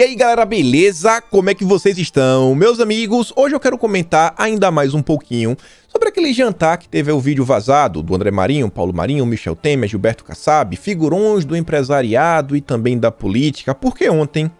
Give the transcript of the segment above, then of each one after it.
E aí galera, beleza? Como é que vocês estão? Meus amigos, hoje eu quero comentar ainda mais um pouquinho sobre aquele jantar que teve o vídeo vazado do André Marinho, Paulo Marinho, Michel Temer, Gilberto Kassab, figurões do empresariado e também da política, porque ontem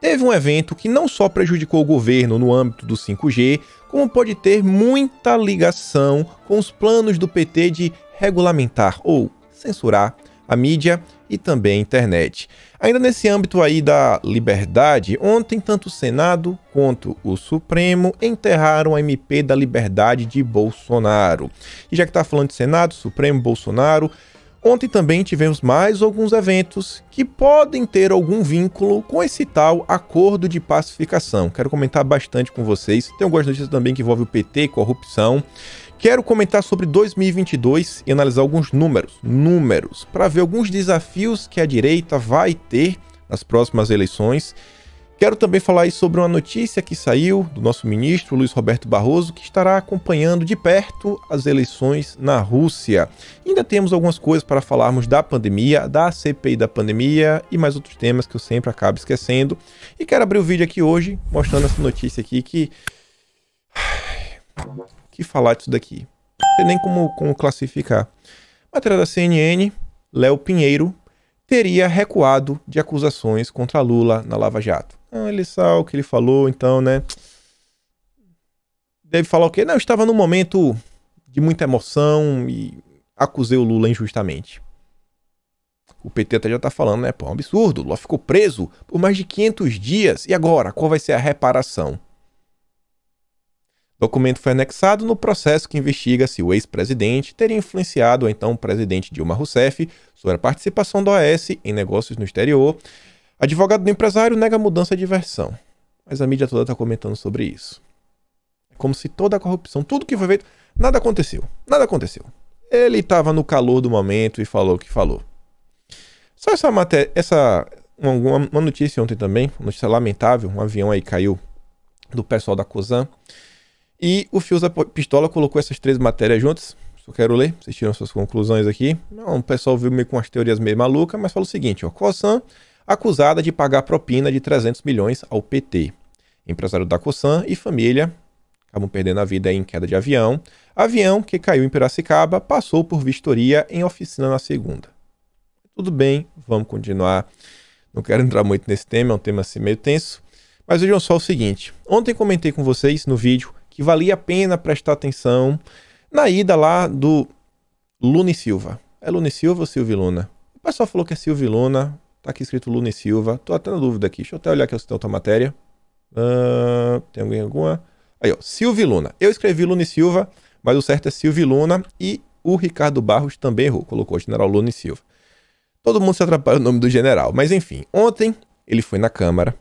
teve um evento que não só prejudicou o governo no âmbito do 5G, como pode ter muita ligação com os planos do PT de regulamentar ou censurar a mídia e também a internet. Ainda nesse âmbito aí da liberdade, ontem tanto o Senado quanto o Supremo enterraram a MP da liberdade de Bolsonaro. E já que está falando de Senado, Supremo, Bolsonaro, Ontem também tivemos mais alguns eventos que podem ter algum vínculo com esse tal acordo de pacificação. Quero comentar bastante com vocês. Tem algumas notícias também que envolvem o PT, corrupção. Quero comentar sobre 2022 e analisar alguns números, números, para ver alguns desafios que a direita vai ter nas próximas eleições. Quero também falar sobre uma notícia que saiu do nosso ministro Luiz Roberto Barroso, que estará acompanhando de perto as eleições na Rússia. Ainda temos algumas coisas para falarmos da pandemia, da CPI da pandemia e mais outros temas que eu sempre acabo esquecendo. E quero abrir o vídeo aqui hoje mostrando essa notícia aqui que que falar disso daqui. Não nem como, como classificar. Matéria da CNN, Léo Pinheiro teria recuado de acusações contra Lula na Lava Jato. Ah, ele sabe o que ele falou, então, né? Deve falar o quê? Não, eu estava num momento de muita emoção e acusei o Lula injustamente. O PT até já está falando, né? Pô, é um absurdo. Lula ficou preso por mais de 500 dias. E agora? Qual vai ser a reparação? documento foi anexado no processo que investiga se o ex-presidente teria influenciado então o então presidente Dilma Rousseff sobre a participação do OAS em negócios no exterior. Advogado do empresário nega mudança de versão. Mas a mídia toda está comentando sobre isso. É como se toda a corrupção, tudo que foi feito, nada aconteceu. Nada aconteceu. Ele estava no calor do momento e falou o que falou. Só essa matéria, essa uma, uma notícia ontem também, notícia lamentável, um avião aí caiu do pessoal da COSAN. E o Fios da Pistola colocou essas três matérias juntas. Só quero ler, vocês tiram suas conclusões aqui. Não, o pessoal viu meio com as teorias meio malucas, mas fala o seguinte: ó, Coçan acusada de pagar propina de 300 milhões ao PT. Empresário da Coçan e família acabam perdendo a vida em queda de avião. Avião que caiu em Piracicaba passou por vistoria em oficina na segunda. Tudo bem, vamos continuar. Não quero entrar muito nesse tema, é um tema assim meio tenso. Mas vejam só o seguinte: ontem comentei com vocês no vídeo que valia a pena prestar atenção na ida lá do Lune Silva. É Lune Silva ou Silvio Luna? O pessoal falou que é Silvio Luna, tá aqui escrito Lune Silva. Tô até na dúvida aqui, deixa eu até olhar aqui se tem outra matéria. Uh, tem alguém alguma? Aí, ó, Silvio Luna. Eu escrevi Lune Silva, mas o certo é Silvio Luna e o Ricardo Barros também errou, colocou General Lune Silva. Todo mundo se atrapalha o nome do general, mas enfim, ontem ele foi na Câmara,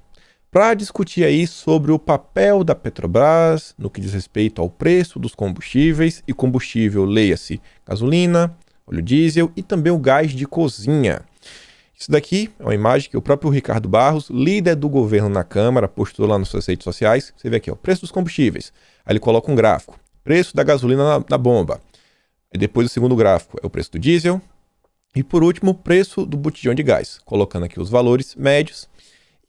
para discutir aí sobre o papel da Petrobras no que diz respeito ao preço dos combustíveis e combustível, leia-se gasolina, óleo diesel e também o gás de cozinha. Isso daqui é uma imagem que o próprio Ricardo Barros, líder do governo na Câmara, postou lá nas suas redes sociais. Você vê aqui, o preço dos combustíveis. Aí ele coloca um gráfico. Preço da gasolina na, na bomba. E depois o segundo gráfico é o preço do diesel. E por último, o preço do botijão de gás. Colocando aqui os valores médios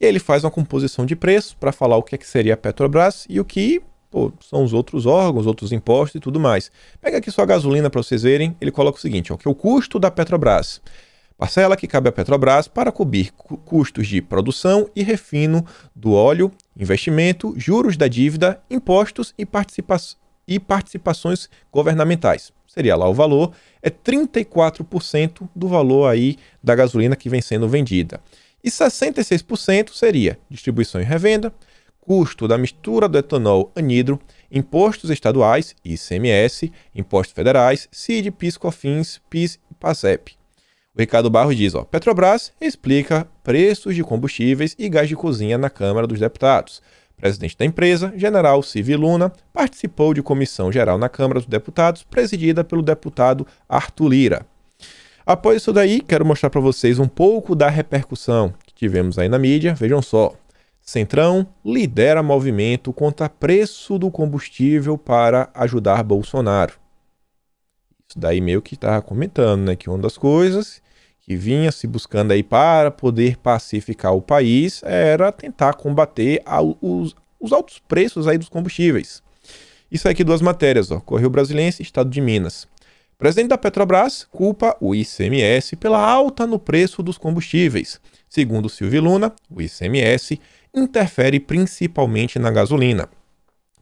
e aí ele faz uma composição de preço para falar o que, é que seria a Petrobras e o que pô, são os outros órgãos, outros impostos e tudo mais. Pega aqui sua gasolina para vocês verem. Ele coloca o seguinte: ó, que é o custo da Petrobras. Parcela que cabe à Petrobras para cobrir custos de produção e refino do óleo, investimento, juros da dívida, impostos e, participa e participações governamentais. Seria lá o valor, é 34% do valor aí da gasolina que vem sendo vendida e 66% seria distribuição e revenda, custo da mistura do etanol anidro, impostos estaduais, ICMS, impostos federais, CID, PIS, COFINS, PIS e PASEP. O Ricardo Barros diz, ó, Petrobras explica preços de combustíveis e gás de cozinha na Câmara dos Deputados. Presidente da empresa, General Civil Luna, participou de comissão geral na Câmara dos Deputados, presidida pelo deputado Arthur Lira. Após isso daí, quero mostrar para vocês um pouco da repercussão que tivemos aí na mídia. Vejam só. Centrão lidera movimento contra preço do combustível para ajudar Bolsonaro. Isso daí meio que estava comentando, né? Que uma das coisas que vinha se buscando aí para poder pacificar o país era tentar combater os, os altos preços aí dos combustíveis. Isso aqui duas matérias, ó. Correio Brasilense, Estado de Minas presidente da Petrobras culpa o ICMS pela alta no preço dos combustíveis. Segundo Silvio Luna, o ICMS interfere principalmente na gasolina,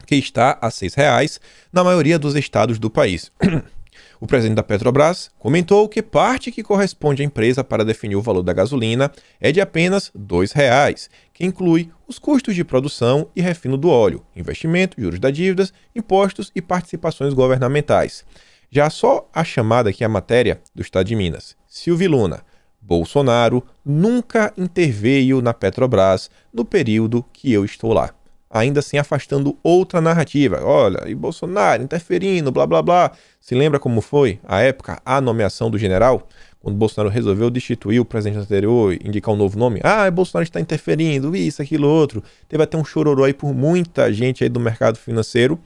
que está a R$ 6,00 na maioria dos estados do país. O presidente da Petrobras comentou que parte que corresponde à empresa para definir o valor da gasolina é de apenas R$ 2,00, que inclui os custos de produção e refino do óleo, investimento, juros da dívidas, impostos e participações governamentais. Já só a chamada aqui, a matéria do Estado de Minas. Silvio Luna. Bolsonaro nunca interveio na Petrobras no período que eu estou lá. Ainda assim afastando outra narrativa. Olha, e Bolsonaro interferindo, blá blá blá. Se lembra como foi a época, a nomeação do general? Quando Bolsonaro resolveu destituir o presidente anterior e indicar um novo nome. Ah, Bolsonaro está interferindo, isso, aquilo, outro. Teve até um chororô aí por muita gente aí do mercado financeiro.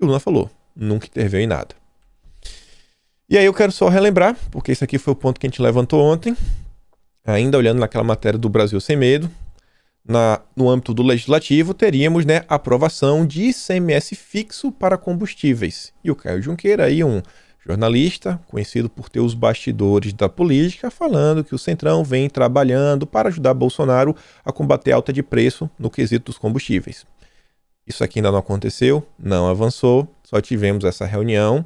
E o Lula falou, nunca interveio em nada. E aí eu quero só relembrar, porque esse aqui foi o ponto que a gente levantou ontem, ainda olhando naquela matéria do Brasil Sem Medo, na, no âmbito do legislativo, teríamos né, aprovação de ICMS fixo para combustíveis. E o Caio Junqueira, aí um jornalista conhecido por ter os bastidores da política, falando que o Centrão vem trabalhando para ajudar Bolsonaro a combater a alta de preço no quesito dos combustíveis. Isso aqui ainda não aconteceu, não avançou, só tivemos essa reunião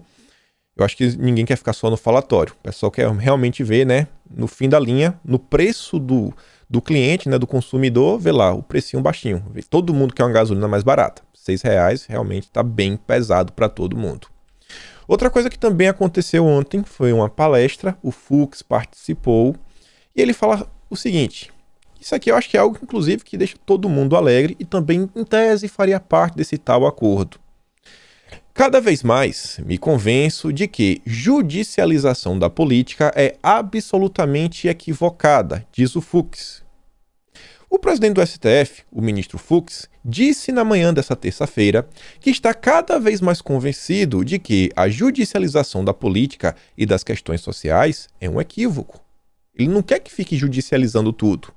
eu acho que ninguém quer ficar só no falatório. O pessoal quer realmente ver, né, no fim da linha, no preço do, do cliente, né, do consumidor, ver lá o precinho baixinho. Todo mundo quer uma gasolina mais barata. Seis reais realmente está bem pesado para todo mundo. Outra coisa que também aconteceu ontem foi uma palestra, o Fux participou, e ele fala o seguinte: isso aqui eu acho que é algo, inclusive, que deixa todo mundo alegre e também, em tese, faria parte desse tal acordo. Cada vez mais me convenço de que judicialização da política é absolutamente equivocada, diz o Fux. O presidente do STF, o ministro Fux, disse na manhã dessa terça-feira que está cada vez mais convencido de que a judicialização da política e das questões sociais é um equívoco. Ele não quer que fique judicializando tudo.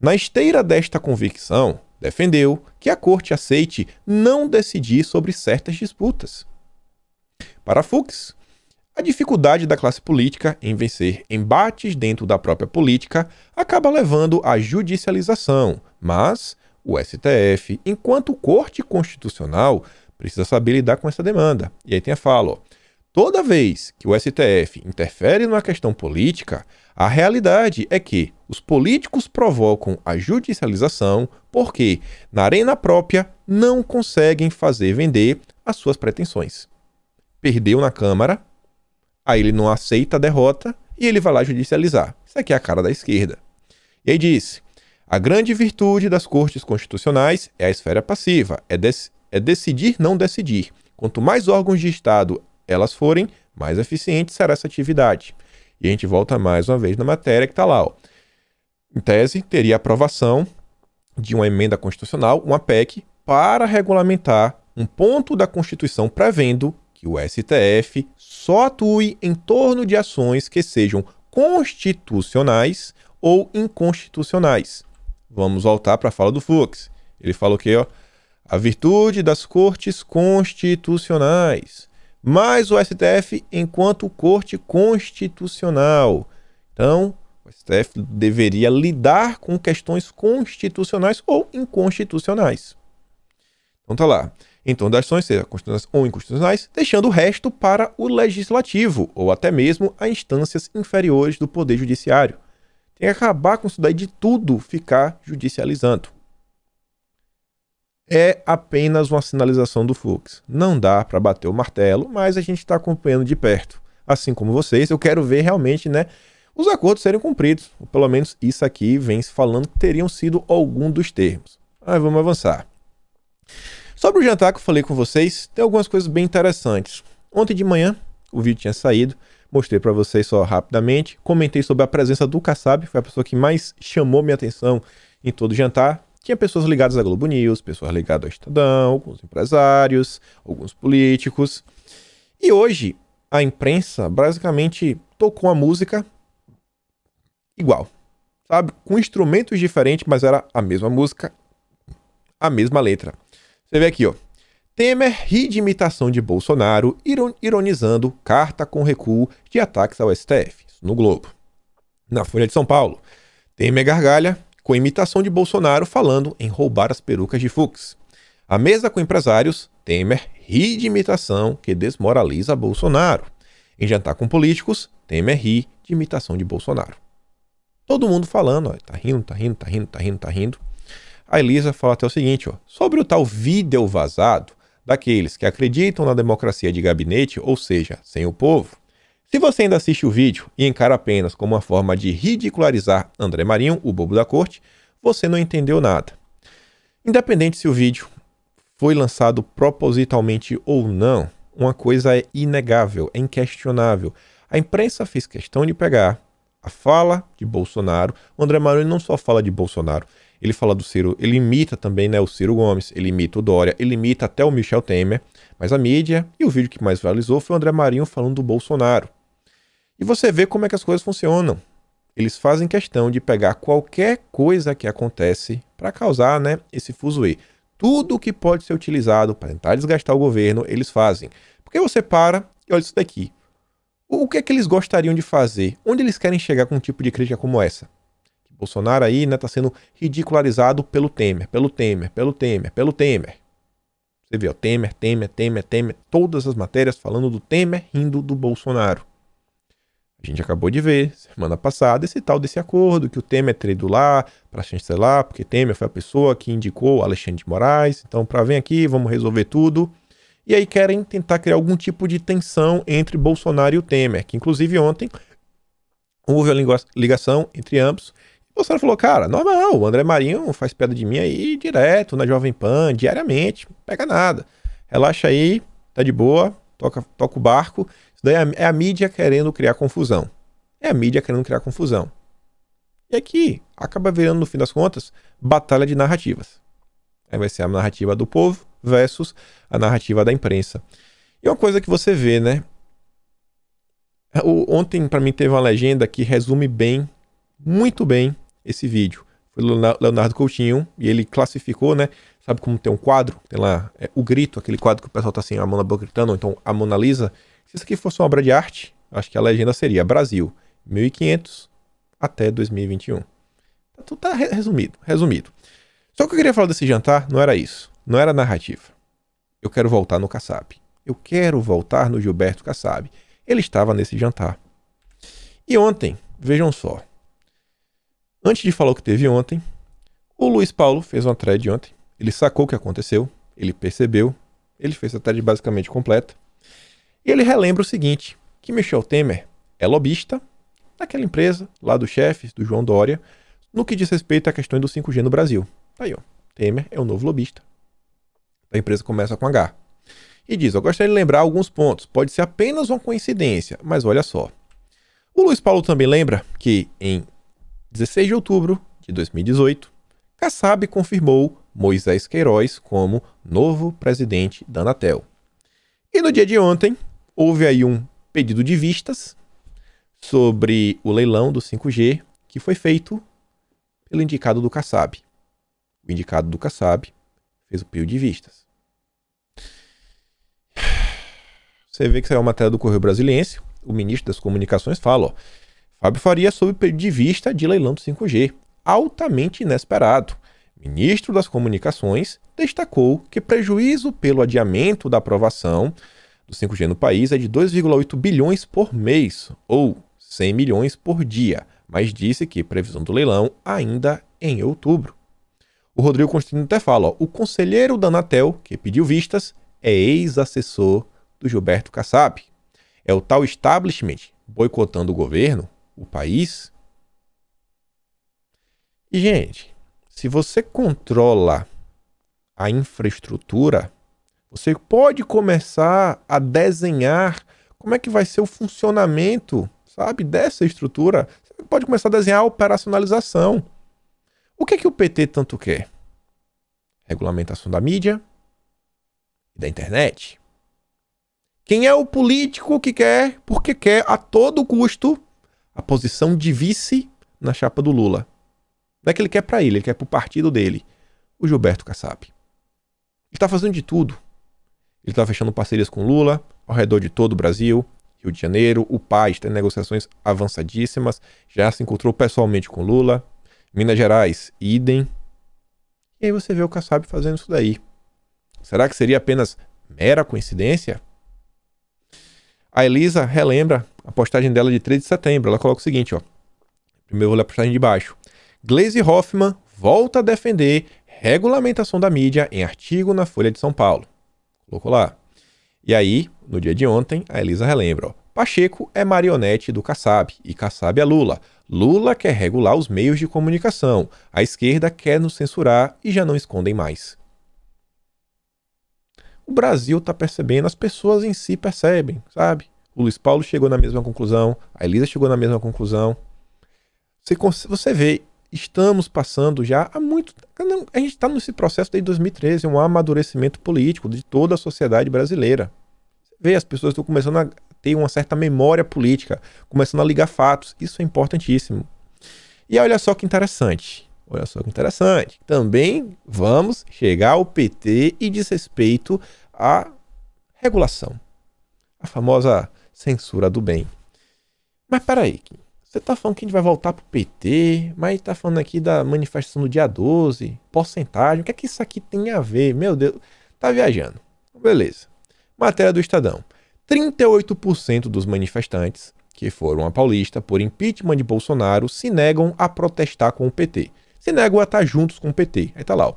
Na esteira desta convicção, defendeu que a corte aceite não decidir sobre certas disputas. Para Fuchs, a dificuldade da classe política em vencer embates dentro da própria política acaba levando à judicialização, mas o STF, enquanto corte constitucional, precisa saber lidar com essa demanda. E aí tem a fala, ó, Toda vez que o STF interfere numa questão política, a realidade é que os políticos provocam a judicialização porque, na arena própria, não conseguem fazer vender as suas pretensões. Perdeu na Câmara, aí ele não aceita a derrota e ele vai lá judicializar. Isso aqui é a cara da esquerda. E aí diz: a grande virtude das cortes constitucionais é a esfera passiva, é, dec é decidir não decidir. Quanto mais órgãos de Estado elas forem, mais eficiente será essa atividade. E a gente volta mais uma vez na matéria que está lá. Ó. Em tese, teria aprovação de uma emenda constitucional, uma PEC, para regulamentar um ponto da Constituição prevendo que o STF só atue em torno de ações que sejam constitucionais ou inconstitucionais. Vamos voltar para a fala do Fux. Ele falou que ó, a virtude das cortes constitucionais mais o STF enquanto corte constitucional. Então, o STF deveria lidar com questões constitucionais ou inconstitucionais. Então tá lá. Então, das ações seja constitucionais ou inconstitucionais, deixando o resto para o legislativo ou até mesmo a instâncias inferiores do poder judiciário. Tem que acabar com isso daí de tudo ficar judicializando é apenas uma sinalização do Fux. Não dá para bater o martelo, mas a gente está acompanhando de perto. Assim como vocês, eu quero ver realmente né, os acordos serem cumpridos. Ou pelo menos isso aqui vem se falando que teriam sido algum dos termos. Mas vamos avançar. Sobre o jantar que eu falei com vocês, tem algumas coisas bem interessantes. Ontem de manhã, o vídeo tinha saído, mostrei para vocês só rapidamente, comentei sobre a presença do Kassab, foi a pessoa que mais chamou minha atenção em todo o jantar, tinha pessoas ligadas à Globo News, pessoas ligadas ao Estadão, alguns empresários, alguns políticos. E hoje, a imprensa basicamente tocou a música igual, sabe? Com instrumentos diferentes, mas era a mesma música, a mesma letra. Você vê aqui, ó. Temer ri de imitação de Bolsonaro, ironizando carta com recuo de ataques ao STF, no Globo. Na Folha de São Paulo, Temer gargalha com imitação de Bolsonaro falando em roubar as perucas de Fux. A mesa com empresários, Temer ri de imitação que desmoraliza Bolsonaro. Em jantar com políticos, Temer ri de imitação de Bolsonaro. Todo mundo falando, ó, tá rindo, tá rindo, tá rindo, tá rindo, tá rindo. A Elisa fala até o seguinte, ó, sobre o tal vídeo vazado daqueles que acreditam na democracia de gabinete, ou seja, sem o povo. Se você ainda assiste o vídeo e encara apenas como uma forma de ridicularizar André Marinho, o bobo da corte, você não entendeu nada. Independente se o vídeo foi lançado propositalmente ou não, uma coisa é inegável, é inquestionável. A imprensa fez questão de pegar a fala de Bolsonaro. O André Marinho não só fala de Bolsonaro, ele fala do Ciro, ele imita também né, o Ciro Gomes, ele imita o Dória, ele imita até o Michel Temer, mas a mídia e o vídeo que mais viralizou foi o André Marinho falando do Bolsonaro. E você vê como é que as coisas funcionam. Eles fazem questão de pegar qualquer coisa que acontece para causar né, esse fuzuê. Tudo que pode ser utilizado para tentar desgastar o governo, eles fazem. Porque você para e olha isso daqui. O que é que eles gostariam de fazer? Onde eles querem chegar com um tipo de crítica como essa? Bolsonaro aí está né, tá sendo ridicularizado pelo Temer, pelo Temer, pelo Temer, pelo Temer. Você vê, ó, Temer, Temer, Temer, Temer, todas as matérias falando do Temer rindo do Bolsonaro. A gente acabou de ver, semana passada, esse tal desse acordo que o Temer treinou lá para chancelar, porque Temer foi a pessoa que indicou Alexandre de Moraes, então para vem aqui, vamos resolver tudo. E aí querem tentar criar algum tipo de tensão entre Bolsonaro e o Temer, que inclusive ontem houve uma ligação entre ambos. Bolsonaro falou, cara, normal, o André Marinho faz pedra de mim aí direto na Jovem Pan, diariamente, não pega nada. Relaxa aí, tá de boa, toca, toca o barco daí é, é a mídia querendo criar confusão. É a mídia querendo criar confusão. E aqui é acaba virando, no fim das contas, batalha de narrativas. Aí vai ser a narrativa do povo versus a narrativa da imprensa. E uma coisa que você vê, né? O, ontem, para mim, teve uma legenda que resume bem, muito bem, esse vídeo. Foi Leonardo Coutinho e ele classificou, né? Sabe como tem um quadro? Tem lá é, o grito, aquele quadro que o pessoal tá assim, a mão na boca gritando, ou então a Mona Lisa se isso aqui fosse uma obra de arte, acho que a legenda seria Brasil, 1500 até 2021. Tudo então, tá resumido, resumido. Só que eu queria falar desse jantar não era isso, não era narrativa. Eu quero voltar no Kassab. Eu quero voltar no Gilberto Kassab. Ele estava nesse jantar. E ontem, vejam só. Antes de falar o que teve ontem, o Luiz Paulo fez uma thread ontem. Ele sacou o que aconteceu, ele percebeu, ele fez a thread basicamente completa. E ele relembra o seguinte: que Michel Temer é lobista daquela empresa lá do chefe, do João Dória, no que diz respeito à questão do 5G no Brasil. Tá aí, ó. Temer é o novo lobista. A empresa começa com H. E diz: Eu gostaria de lembrar alguns pontos. Pode ser apenas uma coincidência, mas olha só. O Luiz Paulo também lembra que em 16 de outubro de 2018, Kassab confirmou Moisés Queiroz como novo presidente da Anatel. E no dia de ontem, Houve aí um pedido de vistas sobre o leilão do 5G que foi feito pelo indicado do Kassab. O indicado do Kassab fez o pedido de vistas. Você vê que saiu uma matéria do Correio Brasiliense, o ministro das Comunicações fala, ó, Fábio Faria sob pedido de vista de leilão do 5G, altamente inesperado. Ministro das Comunicações destacou que prejuízo pelo adiamento da aprovação do 5G no país é de 2,8 bilhões por mês, ou 100 milhões por dia, mas disse que previsão do leilão ainda em outubro. O Rodrigo Constantino até fala: ó, o conselheiro da Anatel, que pediu vistas, é ex-assessor do Gilberto Kassab. É o tal establishment boicotando o governo, o país. E, gente, se você controla a infraestrutura, você pode começar a desenhar como é que vai ser o funcionamento, sabe, dessa estrutura. Você pode começar a desenhar a operacionalização. O que é que o PT tanto quer? Regulamentação da mídia e da internet. Quem é o político que quer, porque quer a todo custo, a posição de vice na chapa do Lula? Não é que ele quer para ele, ele quer para o partido dele, o Gilberto Kassab. Ele está fazendo de tudo ele está fechando parcerias com Lula ao redor de todo o Brasil, Rio de Janeiro, o PAS tem negociações avançadíssimas, já se encontrou pessoalmente com Lula, Minas Gerais, idem. E aí você vê o Kassab fazendo isso daí. Será que seria apenas mera coincidência? A Elisa relembra a postagem dela de 3 de setembro. Ela coloca o seguinte, ó. Primeiro eu vou ler a postagem de baixo. Glaze Hoffman volta a defender regulamentação da mídia em artigo na Folha de São Paulo. Colocou lá. E aí, no dia de ontem, a Elisa relembra: ó, Pacheco é marionete do Kassab e Kassab é Lula. Lula quer regular os meios de comunicação. A esquerda quer nos censurar e já não escondem mais. O Brasil está percebendo, as pessoas em si percebem, sabe? O Luiz Paulo chegou na mesma conclusão, a Elisa chegou na mesma conclusão. Você, você vê estamos passando já há muito. A gente está nesse processo desde 2013, um amadurecimento político de toda a sociedade brasileira. Você vê, as pessoas estão começando a ter uma certa memória política, começando a ligar fatos. Isso é importantíssimo. E olha só que interessante. Olha só que interessante. Também vamos chegar ao PT e diz respeito à regulação. A famosa censura do bem. Mas peraí, você tá falando que a gente vai voltar pro PT, mas tá falando aqui da manifestação do dia 12, porcentagem. O que é que isso aqui tem a ver? Meu Deus, tá viajando. Beleza. Matéria do Estadão. 38% dos manifestantes que foram a Paulista por impeachment de Bolsonaro se negam a protestar com o PT. Se negam a estar juntos com o PT. Aí tá lá, ó.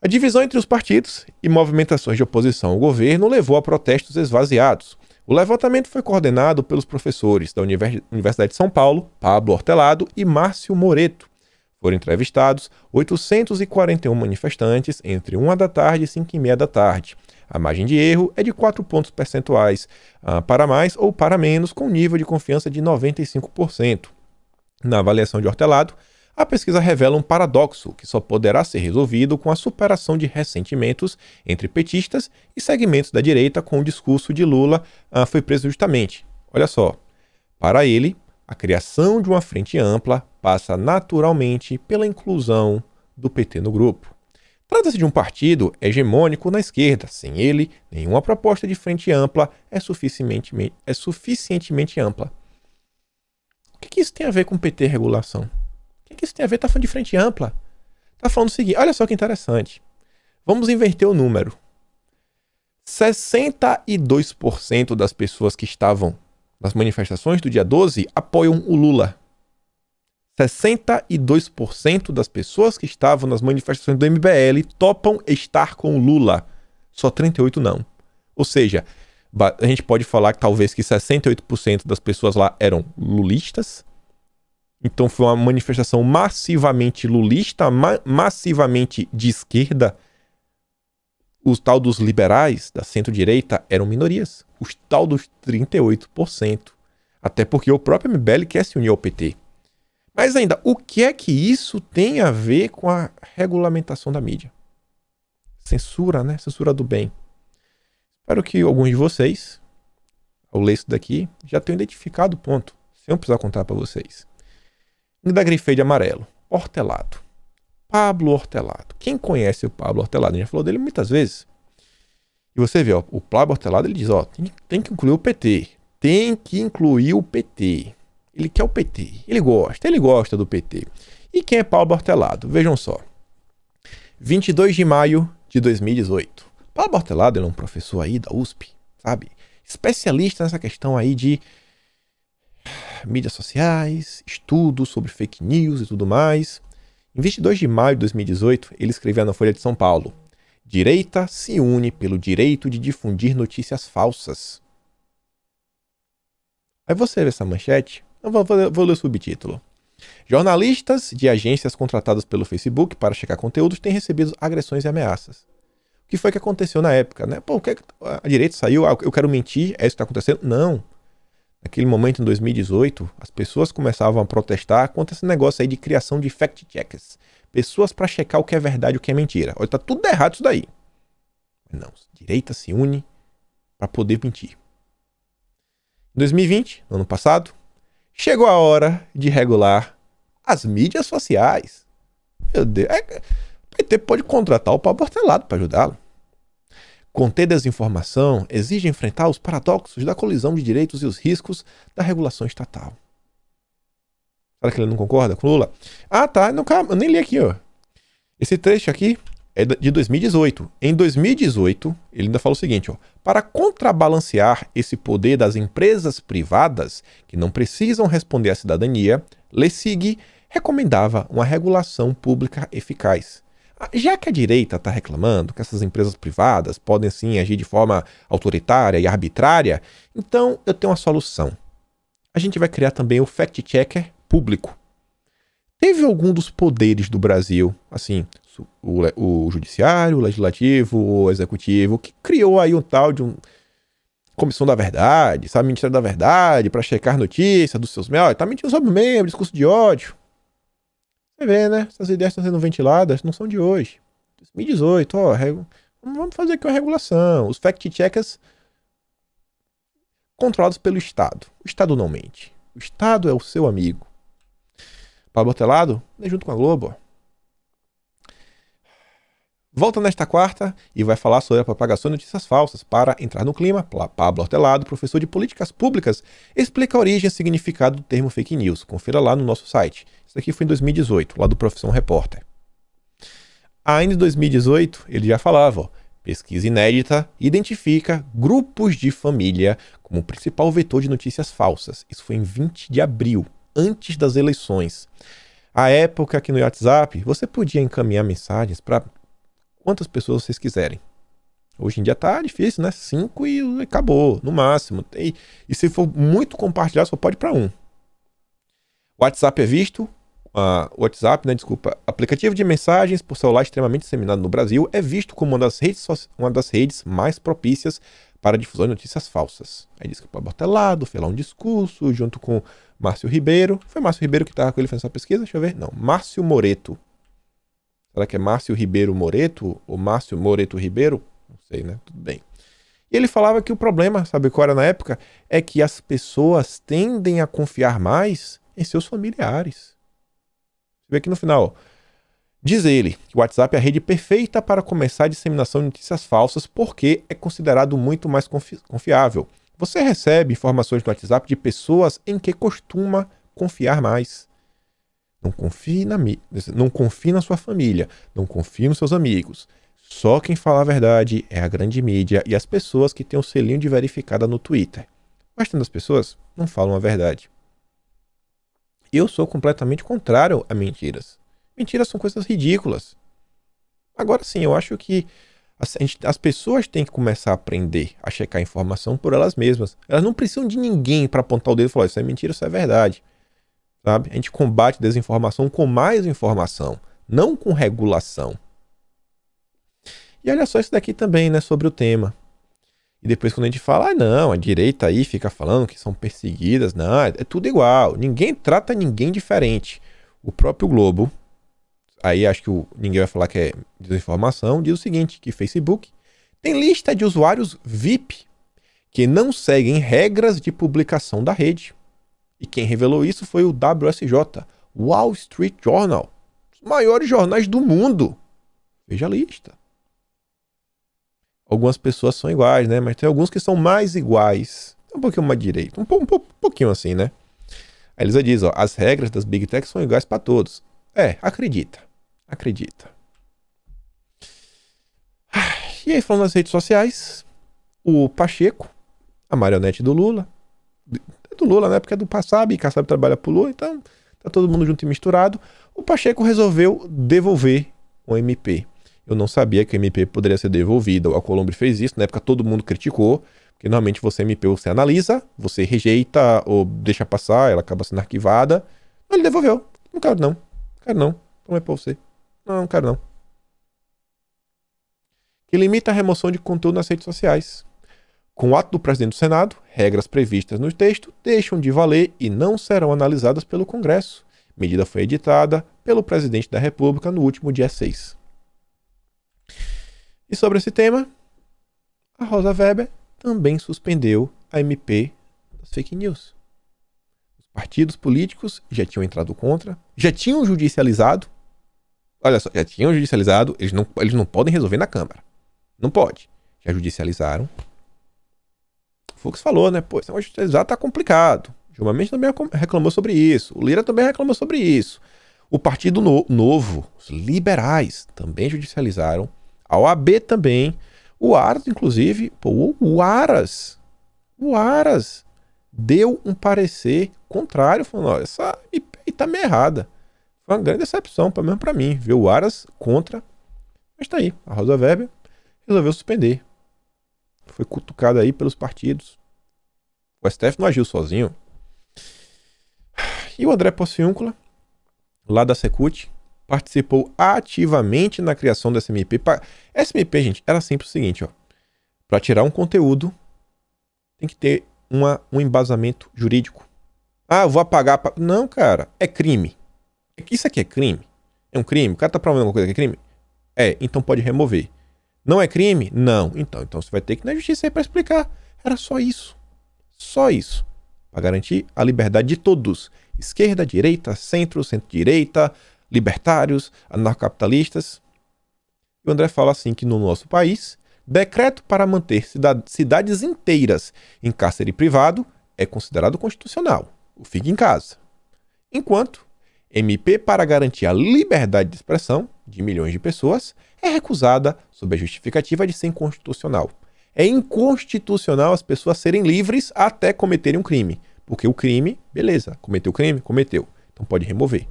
A divisão entre os partidos e movimentações de oposição ao governo levou a protestos esvaziados o levantamento foi coordenado pelos professores da Universidade de São Paulo, Pablo Hortelado e Márcio Moreto. Foram entrevistados 841 manifestantes entre 1 da tarde e 5 e meia da tarde. A margem de erro é de 4 pontos percentuais, ah, para mais ou para menos, com nível de confiança de 95%. Na avaliação de Hortelado, a pesquisa revela um paradoxo que só poderá ser resolvido com a superação de ressentimentos entre petistas e segmentos da direita com o discurso de Lula ah, foi preso justamente. Olha só. Para ele, a criação de uma frente ampla passa naturalmente pela inclusão do PT no grupo. Trata-se de um partido hegemônico na esquerda. Sem ele, nenhuma proposta de frente ampla é suficientemente, é suficientemente ampla. O que, que isso tem a ver com PT regulação? que, que isso tem a ver? Tá falando de frente ampla. Tá falando o seguinte, olha só que interessante. Vamos inverter o número. 62% das pessoas que estavam nas manifestações do dia 12 apoiam o Lula. 62% das pessoas que estavam nas manifestações do MBL topam estar com o Lula. Só 38 não. Ou seja, a gente pode falar que talvez que 68% das pessoas lá eram lulistas então foi uma manifestação massivamente lulista, ma massivamente de esquerda. Os tal dos liberais da centro-direita eram minorias. Os tal dos 38%. Até porque o próprio MBL quer se unir ao PT. Mas ainda, o que é que isso tem a ver com a regulamentação da mídia? Censura, né? Censura do bem. Espero que alguns de vocês, ao ler isso daqui, já tenham identificado o ponto. Se eu não precisar contar para vocês da grifei de amarelo. Hortelado. Pablo Hortelado. Quem conhece o Pablo Hortelado? A gente já falou dele muitas vezes. E você vê, ó, o Pablo Hortelado ele diz: ó, tem, tem que incluir o PT. Tem que incluir o PT. Ele quer o PT. Ele gosta, ele gosta do PT. E quem é Pablo Hortelado? Vejam só. 22 de maio de 2018. Pablo Hortelado ele é um professor aí da USP, sabe? Especialista nessa questão aí de mídias sociais, estudos sobre fake news e tudo mais. Em 22 de maio de 2018, ele escreveu na Folha de São Paulo: Direita se une pelo direito de difundir notícias falsas. Aí você vê essa manchete? Eu vou, vou, vou ler o subtítulo. Jornalistas de agências contratadas pelo Facebook para checar conteúdos têm recebido agressões e ameaças. O que foi que aconteceu na época, né? Pô, o que é que a direita saiu? Ah, eu quero mentir, é isso que está acontecendo? Não. Naquele momento, em 2018, as pessoas começavam a protestar contra esse negócio aí de criação de fact-checkers. Pessoas para checar o que é verdade e o que é mentira. Olha, tá tudo errado isso daí. Não, direita se une para poder mentir. Em 2020, ano passado, chegou a hora de regular as mídias sociais. Meu Deus, é, o PT pode contratar o Pablo Hortelado para ajudá-lo. Conter desinformação exige enfrentar os paradoxos da colisão de direitos e os riscos da regulação estatal. Será que ele não concorda com Lula? Ah, tá. Não, eu nem li aqui, ó. Esse trecho aqui é de 2018. Em 2018, ele ainda fala o seguinte: ó, para contrabalancear esse poder das empresas privadas, que não precisam responder à cidadania, Lessig recomendava uma regulação pública eficaz já que a direita está reclamando que essas empresas privadas podem sim agir de forma autoritária e arbitrária, então eu tenho uma solução. A gente vai criar também o fact-checker público. Teve algum dos poderes do Brasil, assim, o, o judiciário, o legislativo, o executivo, que criou aí um tal de um, Comissão da Verdade, sabe, Ministério da Verdade, para checar notícias dos seus melhores, tá mentindo sobre o discurso de ódio. Você vê, né? Essas ideias estão sendo ventiladas, não são de hoje. 2018, ó, regu... vamos fazer aqui uma regulação. Os fact-checkers controlados pelo Estado. O Estado não mente. O Estado é o seu amigo. Pablo Telado, junto com a Globo, ó. Volta nesta quarta e vai falar sobre a propagação de notícias falsas. Para entrar no clima, Pablo Hortelado, professor de políticas públicas, explica a origem e significado do termo fake news. Confira lá no nosso site. Isso aqui foi em 2018, lá do Profissão Repórter. Ainda em 2018, ele já falava, ó, pesquisa inédita identifica grupos de família como principal vetor de notícias falsas. Isso foi em 20 de abril, antes das eleições. A época aqui no WhatsApp você podia encaminhar mensagens para quantas pessoas vocês quiserem. Hoje em dia tá difícil, né? Cinco e acabou, no máximo. E, e se for muito compartilhado, só pode para um. WhatsApp é visto, uh, WhatsApp, né, desculpa, aplicativo de mensagens por celular extremamente disseminado no Brasil, é visto como uma das redes, uma das redes mais propícias para difusão de notícias falsas. Aí diz que o Pablo fez lá um discurso junto com Márcio Ribeiro. Foi Márcio Ribeiro que estava com ele fazendo essa pesquisa? Deixa eu ver. Não, Márcio Moreto. Será que é Márcio Ribeiro Moreto? Ou Márcio Moreto Ribeiro? Não sei, né? Tudo bem. E ele falava que o problema, sabe qual era na época? É que as pessoas tendem a confiar mais em seus familiares. Você vê aqui no final. Diz ele que o WhatsApp é a rede perfeita para começar a disseminação de notícias falsas porque é considerado muito mais confi confiável. Você recebe informações no WhatsApp de pessoas em que costuma confiar mais. Não confie, na, não confie na sua família, não confie nos seus amigos. Só quem fala a verdade é a grande mídia e as pessoas que têm o um selinho de verificada no Twitter. Mas das pessoas não falam a verdade. Eu sou completamente contrário a mentiras. Mentiras são coisas ridículas. Agora sim, eu acho que as, gente, as pessoas têm que começar a aprender a checar a informação por elas mesmas. Elas não precisam de ninguém para apontar o dedo e falar: isso é mentira, isso é verdade sabe? A gente combate desinformação com mais informação, não com regulação. E olha só isso daqui também, né, sobre o tema. E depois quando a gente fala, ah, não, a direita aí fica falando que são perseguidas, não, é, é tudo igual. Ninguém trata ninguém diferente. O próprio Globo, aí acho que o, ninguém vai falar que é desinformação, diz o seguinte, que Facebook tem lista de usuários VIP que não seguem regras de publicação da rede. E quem revelou isso foi o WSJ, Wall Street Journal, os maiores jornais do mundo. Veja a lista. Algumas pessoas são iguais, né? Mas tem alguns que são mais iguais. Um pouquinho mais direito, um, um, um pouquinho assim, né? A Elisa diz, ó, as regras das Big Techs são iguais para todos. É, acredita. Acredita. E aí, falando nas redes sociais, o Pacheco, a marionete do Lula, do Lula, né? Porque é do Kassab, e Kassab trabalha pro Lula, então tá todo mundo junto e misturado. O Pacheco resolveu devolver o MP. Eu não sabia que o MP poderia ser devolvido. O Alcolumbre fez isso, na época todo mundo criticou, porque normalmente você é MP você analisa, você rejeita ou deixa passar, ela acaba sendo arquivada. Mas ele devolveu. Não quero não. Quero não. Toma é pra você. Não, não quero não. Que limita a remoção de conteúdo nas redes sociais. Com o ato do presidente do Senado, regras previstas no texto deixam de valer e não serão analisadas pelo Congresso. Medida foi editada pelo presidente da República no último dia 6. E sobre esse tema, a Rosa Weber também suspendeu a MP das fake news. Os partidos políticos já tinham entrado contra, já tinham judicializado. Olha só, já tinham judicializado, eles não, eles não podem resolver na Câmara. Não pode. Já judicializaram, Fux falou, né? Pô, esse negócio de utilizar tá complicado. Gilmar Mendes também reclamou sobre isso. O Lira também reclamou sobre isso. O Partido no Novo, os liberais, também judicializaram. A OAB também. O Aras, inclusive, pô, o Aras, o Aras deu um parecer contrário, falando, olha, essa IPI tá meio errada. Foi uma grande decepção, pelo menos para mim, ver o Aras contra. Mas tá aí, a Rosa Weber resolveu suspender foi cutucado aí pelos partidos. O STF não agiu sozinho. E o André Possiúncula, lá da Secult, participou ativamente na criação da SMP. SMP, gente, era sempre o seguinte, ó. Para tirar um conteúdo, tem que ter uma, um embasamento jurídico. Ah, vou apagar. Pra... Não, cara, é crime. Isso aqui é crime? É um crime? O cara tá provando alguma coisa que é crime? É, então pode remover. Não é crime? Não. Então, então você vai ter que ir na justiça aí para explicar. Era só isso. Só isso. Para garantir a liberdade de todos. Esquerda, direita, centro, centro-direita, libertários, anarcapitalistas. E o André fala assim que no nosso país, decreto para manter cidades inteiras em cárcere privado é considerado constitucional. O fique em casa. Enquanto MP para garantir a liberdade de expressão de milhões de pessoas é recusada sob a justificativa de ser inconstitucional. É inconstitucional as pessoas serem livres até cometerem um crime, porque o crime, beleza, cometeu o crime, cometeu, então pode remover.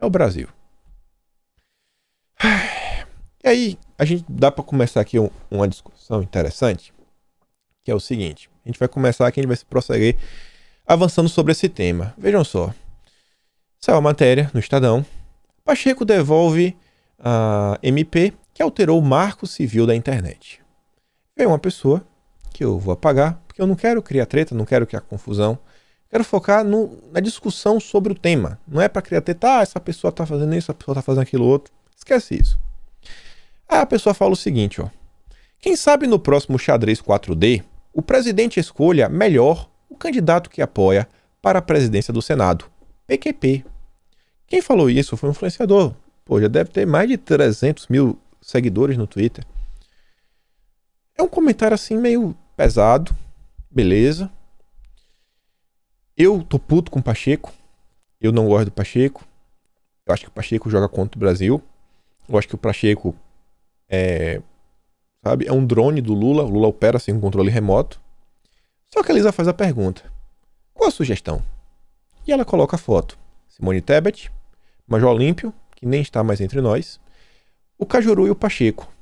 É o Brasil. E aí, a gente dá para começar aqui um, uma discussão interessante, que é o seguinte: a gente vai começar aqui, a gente vai se prosseguir avançando sobre esse tema. Vejam só. Saiu a matéria no Estadão. Pacheco devolve a MP que alterou o marco civil da internet. Veio uma pessoa que eu vou apagar, porque eu não quero criar treta, não quero criar confusão. Quero focar no, na discussão sobre o tema. Não é para criar treta, ah, essa pessoa está fazendo isso, essa pessoa está fazendo aquilo outro. Esquece isso. Aí a pessoa fala o seguinte, ó. Quem sabe no próximo xadrez 4D, o presidente escolha melhor o candidato que apoia para a presidência do Senado, PQP. Quem falou isso foi um influenciador, Pô, já deve ter mais de 300 mil seguidores no Twitter. É um comentário assim meio pesado, beleza. Eu tô puto com o Pacheco. Eu não gosto do Pacheco. Eu acho que o Pacheco joga contra o Brasil. Eu acho que o Pacheco é. Sabe? É um drone do Lula. O Lula opera sem assim, um controle remoto. Só que a Lisa faz a pergunta: qual a sugestão? E ela coloca a foto: Simone Tebet, Major Olímpio que nem está mais entre nós, o Cajuru e o Pacheco.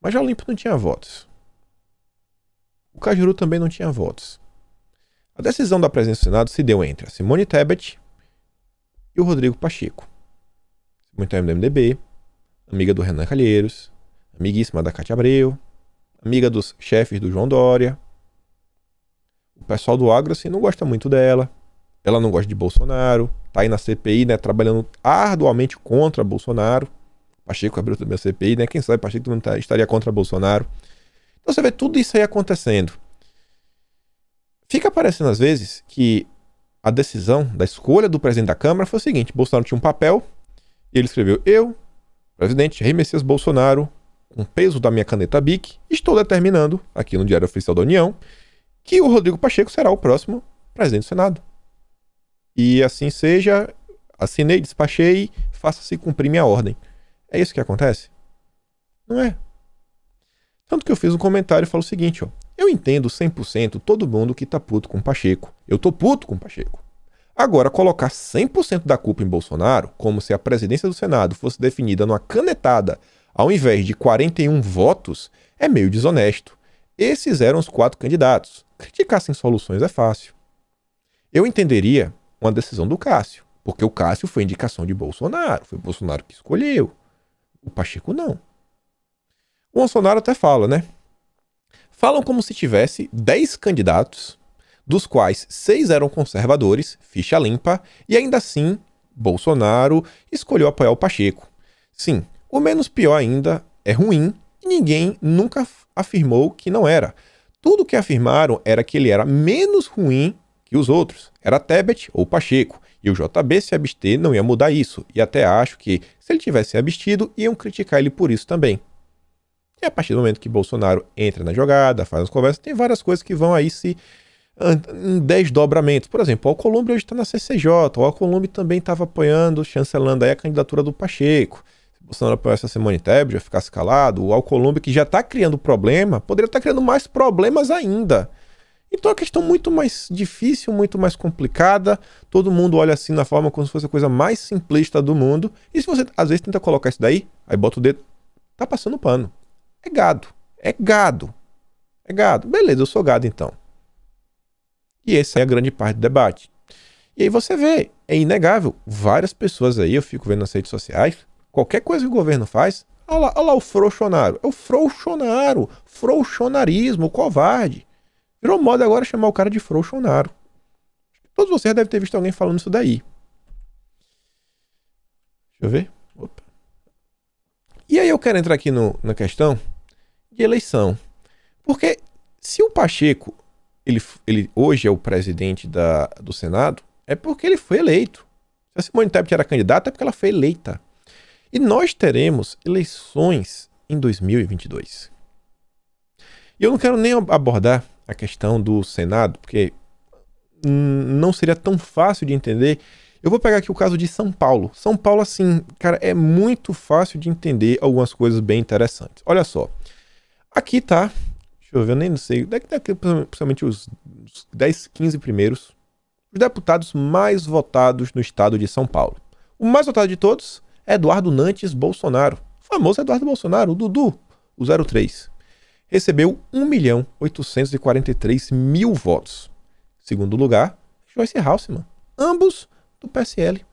Mas a o não tinha votos. O Cajuru também não tinha votos. A decisão da presença do Senado se deu entre a Simone Tebet e o Rodrigo Pacheco. Simone Tebet do MDB, amiga do Renan Calheiros, amiguíssima da Cátia Abreu, amiga dos chefes do João Dória. O pessoal do agro assim, não gosta muito dela. Ela não gosta de Bolsonaro está aí na CPI, né, trabalhando arduamente contra Bolsonaro. Pacheco abriu também a CPI, né? Quem sabe Pacheco também tá, estaria contra Bolsonaro. Então você vê tudo isso aí acontecendo. Fica parecendo às vezes que a decisão da escolha do presidente da Câmara foi o seguinte: Bolsonaro tinha um papel, e ele escreveu: Eu, presidente Rei Messias Bolsonaro, com peso da minha caneta BIC, estou determinando, aqui no Diário Oficial da União, que o Rodrigo Pacheco será o próximo presidente do Senado e assim seja, assinei, despachei, faça-se cumprir minha ordem. É isso que acontece? Não é. Tanto que eu fiz um comentário e falo o seguinte, ó. Eu entendo 100% todo mundo que tá puto com o Pacheco. Eu tô puto com o Pacheco. Agora, colocar 100% da culpa em Bolsonaro, como se a presidência do Senado fosse definida numa canetada ao invés de 41 votos, é meio desonesto. Esses eram os quatro candidatos. Criticar sem soluções é fácil. Eu entenderia uma decisão do Cássio. Porque o Cássio foi indicação de Bolsonaro. Foi o Bolsonaro que escolheu. O Pacheco não. O Bolsonaro até fala, né? Falam como se tivesse 10 candidatos, dos quais seis eram conservadores, ficha limpa, e ainda assim Bolsonaro escolheu apoiar o Pacheco. Sim, o menos pior ainda é ruim e ninguém nunca afirmou que não era. Tudo que afirmaram era que ele era menos ruim que os outros. Era Tebet ou Pacheco. E o JB se abster não ia mudar isso. E até acho que, se ele tivesse abstido, iam criticar ele por isso também. E a partir do momento que Bolsonaro entra na jogada, faz as conversas, tem várias coisas que vão aí se em desdobramentos. Por exemplo, o Alcolumbre hoje está na CCJ, o Alcolumbre também estava apoiando, chancelando aí a candidatura do Pacheco. Se Bolsonaro apoiasse a Simone Tebet, já ficasse calado, o Alcolumbre, que já está criando problema, poderia estar tá criando mais problemas ainda. Então é uma questão muito mais difícil, muito mais complicada. Todo mundo olha assim na forma como se fosse a coisa mais simplista do mundo. E se você às vezes tenta colocar isso daí, aí bota o dedo, tá passando pano. É gado. É gado. É gado. Beleza, eu sou gado então. E essa é a grande parte do debate. E aí você vê, é inegável, várias pessoas aí, eu fico vendo nas redes sociais, qualquer coisa que o governo faz, olha lá, olha lá o frouxonário. É o frouxonário, frouxonarismo, o covarde. Virou moda agora chamar o cara de Frouxonaro. Todos vocês devem ter visto alguém falando isso daí. Deixa eu ver. Opa. E aí eu quero entrar aqui no, na questão de eleição. Porque se o Pacheco ele, ele hoje é o presidente da, do Senado, é porque ele foi eleito. Se a Simone Tebet era candidata, é porque ela foi eleita. E nós teremos eleições em 2022. E eu não quero nem abordar a questão do Senado, porque não seria tão fácil de entender. Eu vou pegar aqui o caso de São Paulo. São Paulo, assim, cara, é muito fácil de entender algumas coisas bem interessantes. Olha só. Aqui tá. Deixa eu ver, eu nem sei. Daqui daqui, principalmente os, os 10, 15 primeiros. Os deputados mais votados no estado de São Paulo. O mais votado de todos é Eduardo Nantes Bolsonaro. O famoso Eduardo Bolsonaro, o Dudu, o 03 recebeu 1 milhão 843 mil votos. Segundo lugar, Joyce Halseman, ambos do PSL.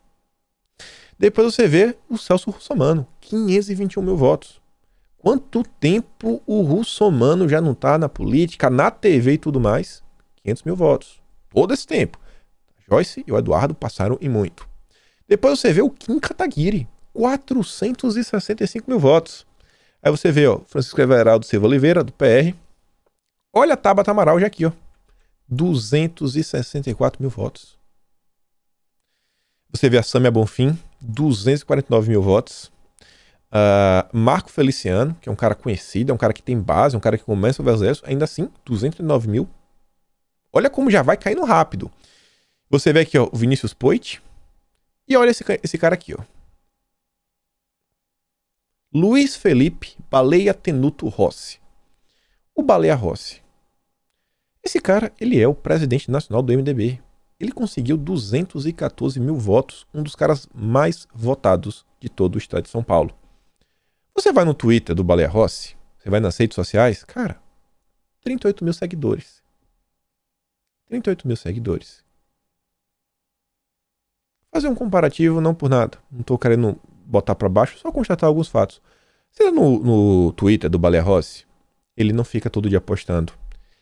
Depois você vê o Celso Russomano, 521 mil votos. Quanto tempo o Russomano já não está na política, na TV e tudo mais? 500 mil votos. Todo esse tempo. Joyce e o Eduardo passaram e muito. Depois você vê o Kim Kataguiri, 465 mil votos. Aí você vê, ó, Francisco Everaldo Silva Oliveira, do PR. Olha a Tabata Amaral já aqui, ó. 264 mil votos. Você vê a Samia Bonfim, 249 mil votos. Uh, Marco Feliciano, que é um cara conhecido, é um cara que tem base, um cara que começa o exército, ainda assim, 209 mil. Olha como já vai caindo rápido. Você vê aqui, ó, o Vinícius Poit. E olha esse, esse cara aqui, ó. Luiz Felipe Baleia Tenuto Rossi. O Baleia Rossi. Esse cara, ele é o presidente nacional do MDB. Ele conseguiu 214 mil votos, um dos caras mais votados de todo o estado de São Paulo. Você vai no Twitter do Baleia Rossi, você vai nas redes sociais, cara, 38 mil seguidores. 38 mil seguidores. Fazer um comparativo, não por nada. Não estou querendo botar para baixo, só constatar alguns fatos. Você no, no Twitter do Balé Rossi, ele não fica todo dia postando.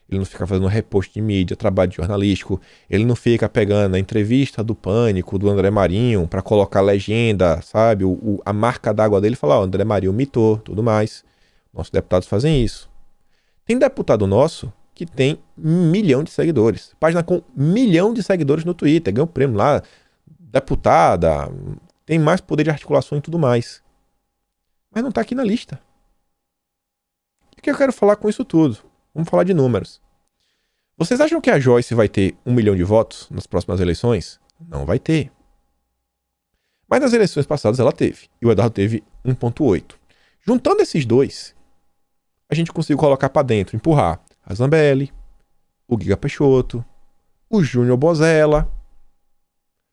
Ele não fica fazendo reposto de mídia, trabalho de jornalístico. Ele não fica pegando a entrevista do Pânico, do André Marinho, para colocar legenda, sabe? O, o a marca d'água dele falar, ó, oh, André Marinho mitou, tudo mais. Nossos deputados fazem isso. Tem deputado nosso que tem um milhão de seguidores. Página com um milhão de seguidores no Twitter. Ganhou prêmio lá, deputada, tem mais poder de articulação e tudo mais. Mas não está aqui na lista. o que eu quero falar com isso tudo? Vamos falar de números. Vocês acham que a Joyce vai ter um milhão de votos nas próximas eleições? Não vai ter. Mas nas eleições passadas ela teve. E o Eduardo teve 1,8. Juntando esses dois, a gente conseguiu colocar para dentro, empurrar a Zambelli, o Giga Peixoto, o Júnior Bozella,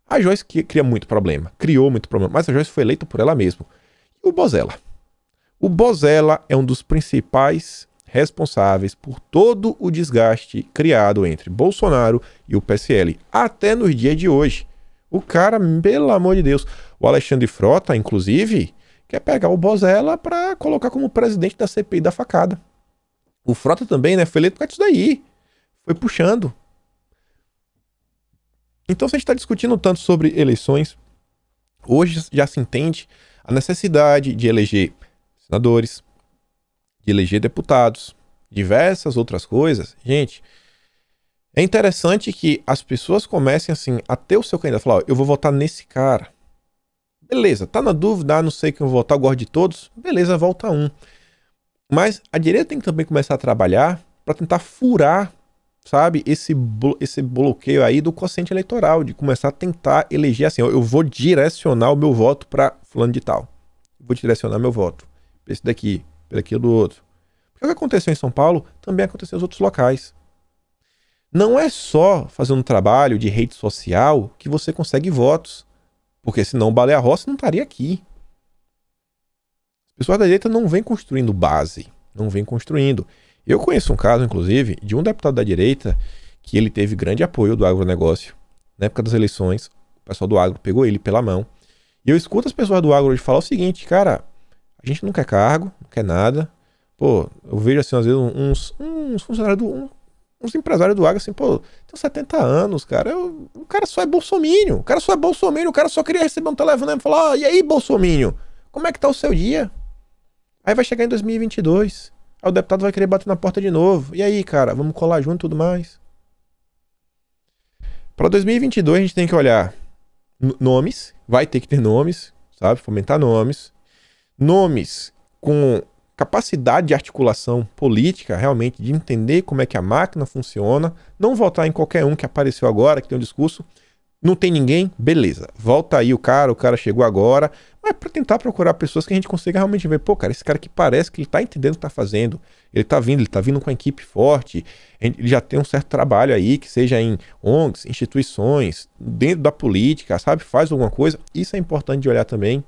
a Joyce que cria muito problema, criou muito problema, mas a Joyce foi eleita por ela mesma. E o Bozella? O Bozella é um dos principais responsáveis por todo o desgaste criado entre Bolsonaro e o PSL, até nos dias de hoje. O cara, pelo amor de Deus, o Alexandre Frota, inclusive, quer pegar o Bozella para colocar como presidente da CPI da facada. O Frota também, né, foi eleito por causa disso daí. Foi puxando, então, se a gente está discutindo tanto sobre eleições, hoje já se entende a necessidade de eleger senadores, de eleger deputados, diversas outras coisas. Gente, é interessante que as pessoas comecem assim a ter o seu candidato, falar, ó, eu vou votar nesse cara. Beleza, tá na dúvida, ah, não sei quem eu vou votar, eu gosto de todos. Beleza, volta um. Mas a direita tem que também começar a trabalhar para tentar furar sabe, esse, esse bloqueio aí do quociente eleitoral, de começar a tentar eleger assim, eu vou direcionar o meu voto para fulano de tal. Vou direcionar meu voto para esse daqui, para aquele do outro. o que aconteceu em São Paulo também aconteceu em outros locais. Não é só fazendo um trabalho de rede social que você consegue votos. Porque senão o Baleia Rossi não estaria aqui. As pessoas da direita não vêm construindo base, não vêm construindo. Eu conheço um caso, inclusive, de um deputado da direita que ele teve grande apoio do agronegócio. Na época das eleições, o pessoal do agro pegou ele pela mão. E eu escuto as pessoas do agro falar o seguinte, cara, a gente não quer cargo, não quer nada. Pô, eu vejo assim, às vezes, uns, uns funcionários do. uns empresários do agro assim, pô, tem 70 anos, cara. Eu, o cara só é bolsominho, o cara só é bolsomínio, o cara só queria receber um telefonema e falar, oh, e aí, bolsominho, como é que tá o seu dia? Aí vai chegar em 2022. Aí o deputado vai querer bater na porta de novo. E aí, cara, vamos colar junto e tudo mais. Para 2022 a gente tem que olhar nomes, vai ter que ter nomes, sabe? Fomentar nomes. Nomes com capacidade de articulação política, realmente, de entender como é que a máquina funciona, não votar em qualquer um que apareceu agora, que tem um discurso não tem ninguém? Beleza. Volta aí o cara, o cara chegou agora. Mas para tentar procurar pessoas que a gente consiga realmente ver, pô, cara, esse cara que parece que ele tá entendendo o que tá fazendo. Ele tá vindo, ele tá vindo com a equipe forte. Ele já tem um certo trabalho aí, que seja em ONGs, instituições, dentro da política, sabe? Faz alguma coisa. Isso é importante de olhar também.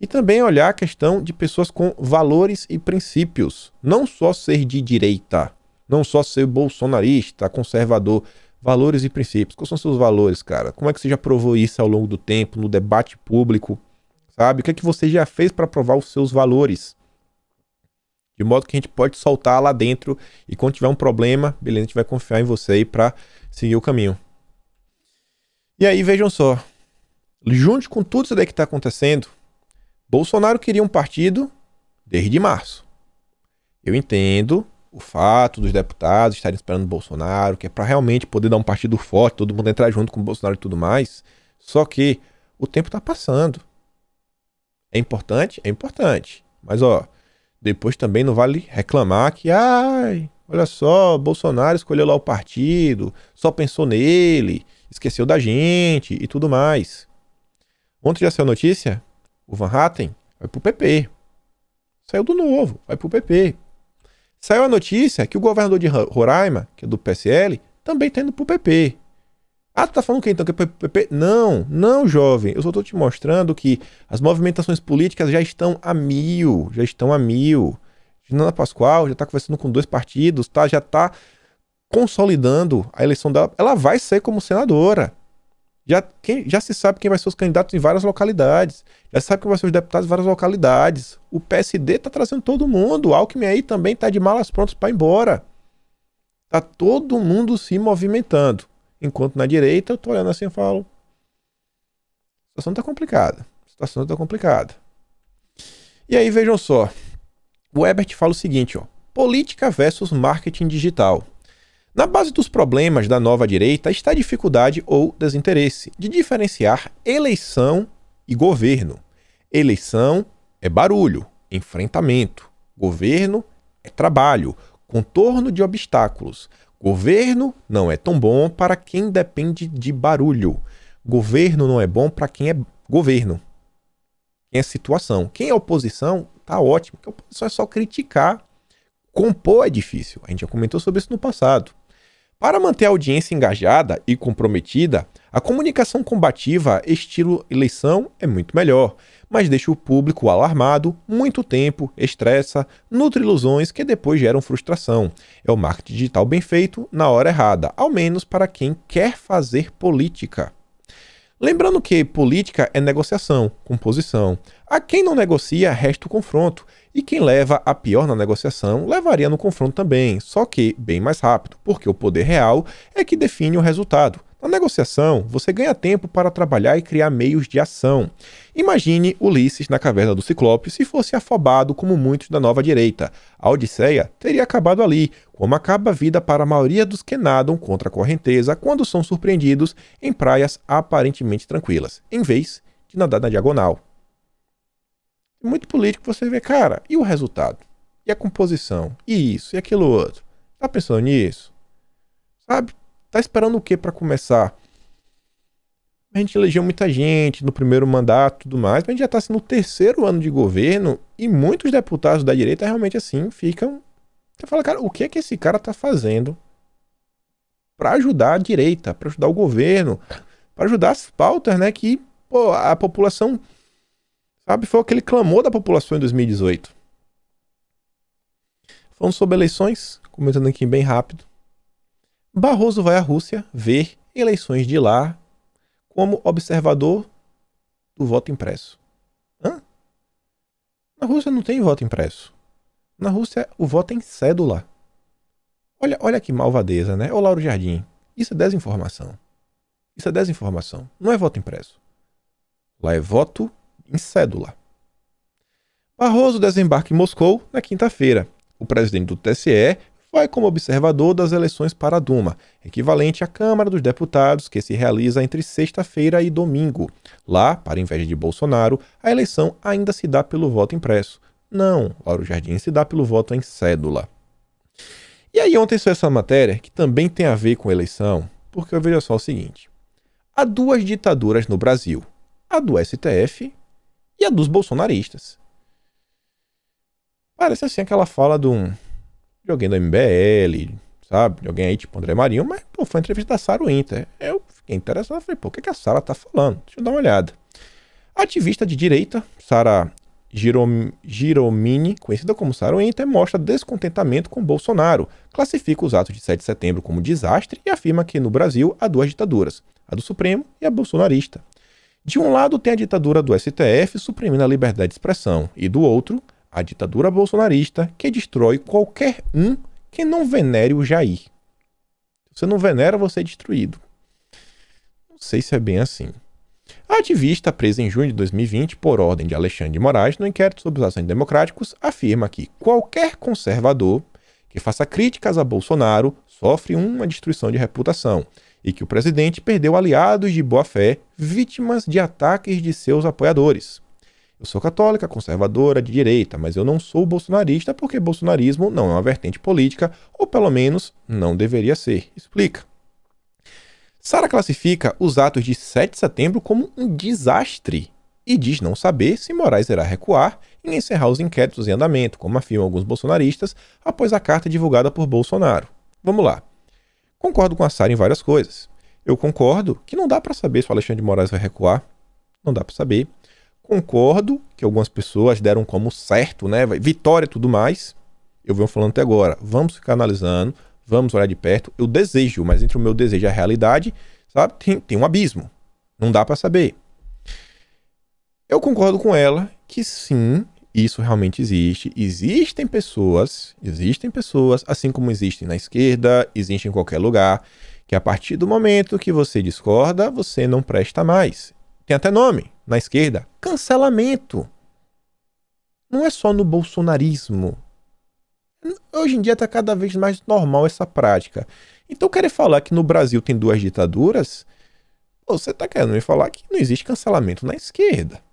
E também olhar a questão de pessoas com valores e princípios. Não só ser de direita, não só ser bolsonarista, conservador Valores e princípios. Quais são seus valores, cara? Como é que você já provou isso ao longo do tempo, no debate público? Sabe? O que é que você já fez para provar os seus valores? De modo que a gente pode soltar lá dentro e quando tiver um problema, beleza, a gente vai confiar em você aí para seguir o caminho. E aí, vejam só. Junto com tudo isso daí que está acontecendo, Bolsonaro queria um partido desde março. Eu entendo o fato dos deputados estarem esperando o Bolsonaro, que é para realmente poder dar um partido forte, todo mundo entrar junto com o Bolsonaro e tudo mais. Só que o tempo está passando. É importante? É importante. Mas, ó, depois também não vale reclamar que, ai, olha só, Bolsonaro escolheu lá o partido, só pensou nele, esqueceu da gente e tudo mais. Ontem já saiu notícia? O Van Hatten vai pro PP. Saiu do novo, vai pro PP. Saiu a notícia que o governador de Roraima, que é do PSL, também está indo para o PP. Ah, tu tá falando que então que é PP? Não, não, jovem. Eu só estou te mostrando que as movimentações políticas já estão a mil, já estão a mil. Fernanda Pascoal já está conversando com dois partidos, tá? Já está consolidando a eleição dela. Ela vai ser como senadora. Já, quem, já se sabe quem vai ser os candidatos em várias localidades. Já se sabe quem vai ser os deputados em várias localidades. O PSD tá trazendo todo mundo. O Alckmin aí também tá de malas prontas para ir embora. Tá todo mundo se movimentando. Enquanto na direita eu tô olhando assim e falo. A situação tá complicada. A situação tá complicada. E aí vejam só. O Ebert fala o seguinte, ó. Política versus marketing digital. Na base dos problemas da nova direita está a dificuldade ou desinteresse de diferenciar eleição e governo. Eleição é barulho, enfrentamento. Governo é trabalho, contorno de obstáculos. Governo não é tão bom para quem depende de barulho. Governo não é bom para quem é governo. Quem é situação. Quem é oposição, tá ótimo. Porque a oposição é só criticar. Compor é difícil. A gente já comentou sobre isso no passado. Para manter a audiência engajada e comprometida, a comunicação combativa estilo eleição é muito melhor, mas deixa o público alarmado, muito tempo, estressa, nutre ilusões que depois geram frustração. É o marketing digital bem feito na hora errada, ao menos para quem quer fazer política. Lembrando que política é negociação, composição. A quem não negocia, resta o confronto, e quem leva a pior na negociação levaria no confronto também, só que bem mais rápido, porque o poder real é que define o resultado. Na negociação, você ganha tempo para trabalhar e criar meios de ação. Imagine Ulisses na caverna do Ciclope se fosse afobado como muitos da nova direita. A Odisseia teria acabado ali, como acaba a vida para a maioria dos que nadam contra a correnteza quando são surpreendidos em praias aparentemente tranquilas, em vez de nadar na diagonal muito político você vê, cara, e o resultado? E a composição? E isso? E aquilo outro? Tá pensando nisso? Sabe? Tá esperando o que para começar? A gente elegeu muita gente no primeiro mandato e tudo mais, mas a gente já está assim, no terceiro ano de governo e muitos deputados da direita realmente assim ficam. Você fala, cara, o que é que esse cara tá fazendo para ajudar a direita, para ajudar o governo, para ajudar as pautas, né? Que pô, a população Sabe, foi aquele clamor da população em 2018. Falando sobre eleições, comentando aqui bem rápido. Barroso vai à Rússia ver eleições de lá como observador do voto impresso. Hã? Na Rússia não tem voto impresso. Na Rússia o voto é em cédula. Olha, olha que malvadeza, né? Ô Lauro Jardim, isso é desinformação. Isso é desinformação. Não é voto impresso. Lá é voto em cédula. Barroso desembarca em Moscou na quinta-feira. O presidente do TSE vai como observador das eleições para a Duma, equivalente à Câmara dos Deputados, que se realiza entre sexta-feira e domingo. Lá, para inveja de Bolsonaro, a eleição ainda se dá pelo voto impresso. Não, Lauro Jardim se dá pelo voto em cédula. E aí ontem saiu essa matéria que também tem a ver com eleição, porque eu vejo só o seguinte. Há duas ditaduras no Brasil, a do STF e a dos bolsonaristas. Parece assim aquela fala de, um, de alguém da MBL, sabe? De alguém aí tipo André Marinho, mas pô, foi entrevista da Sara Winter. Eu fiquei interessado, falei, pô, o que, é que a Sara tá falando? Deixa eu dar uma olhada. Ativista de direita, Sara Giromini, conhecida como Sara Winter, mostra descontentamento com Bolsonaro, classifica os atos de 7 de setembro como desastre e afirma que no Brasil há duas ditaduras, a do Supremo e a bolsonarista. De um lado tem a ditadura do STF suprimindo a liberdade de expressão, e do outro, a ditadura bolsonarista que destrói qualquer um que não venere o Jair. Se você não venera, você é destruído. Não sei se é bem assim. A ativista, presa em junho de 2020 por ordem de Alexandre de Moraes no inquérito sobre os assuntos democráticos, afirma que qualquer conservador que faça críticas a Bolsonaro sofre uma destruição de reputação e que o presidente perdeu aliados de boa-fé vítimas de ataques de seus apoiadores. Eu sou católica, conservadora, de direita, mas eu não sou bolsonarista porque bolsonarismo não é uma vertente política, ou pelo menos não deveria ser. Explica. Sara classifica os atos de 7 de setembro como um desastre e diz não saber se Moraes irá recuar e encerrar os inquéritos em andamento, como afirmam alguns bolsonaristas após a carta divulgada por Bolsonaro. Vamos lá. Concordo com a Sara em várias coisas. Eu concordo que não dá para saber se o Alexandre de Moraes vai recuar. Não dá para saber. Concordo que algumas pessoas deram como certo, né? Vitória e tudo mais. Eu venho falando até agora. Vamos ficar analisando, vamos olhar de perto. Eu desejo, mas entre o meu desejo e a realidade, sabe? Tem, tem um abismo. Não dá para saber. Eu concordo com ela que sim, isso realmente existe. Existem pessoas, existem pessoas, assim como existem na esquerda, existem em qualquer lugar, que a partir do momento que você discorda, você não presta mais. Tem até nome na esquerda: cancelamento. Não é só no bolsonarismo. Hoje em dia está cada vez mais normal essa prática. Então, querer falar que no Brasil tem duas ditaduras, você está querendo me falar que não existe cancelamento na esquerda.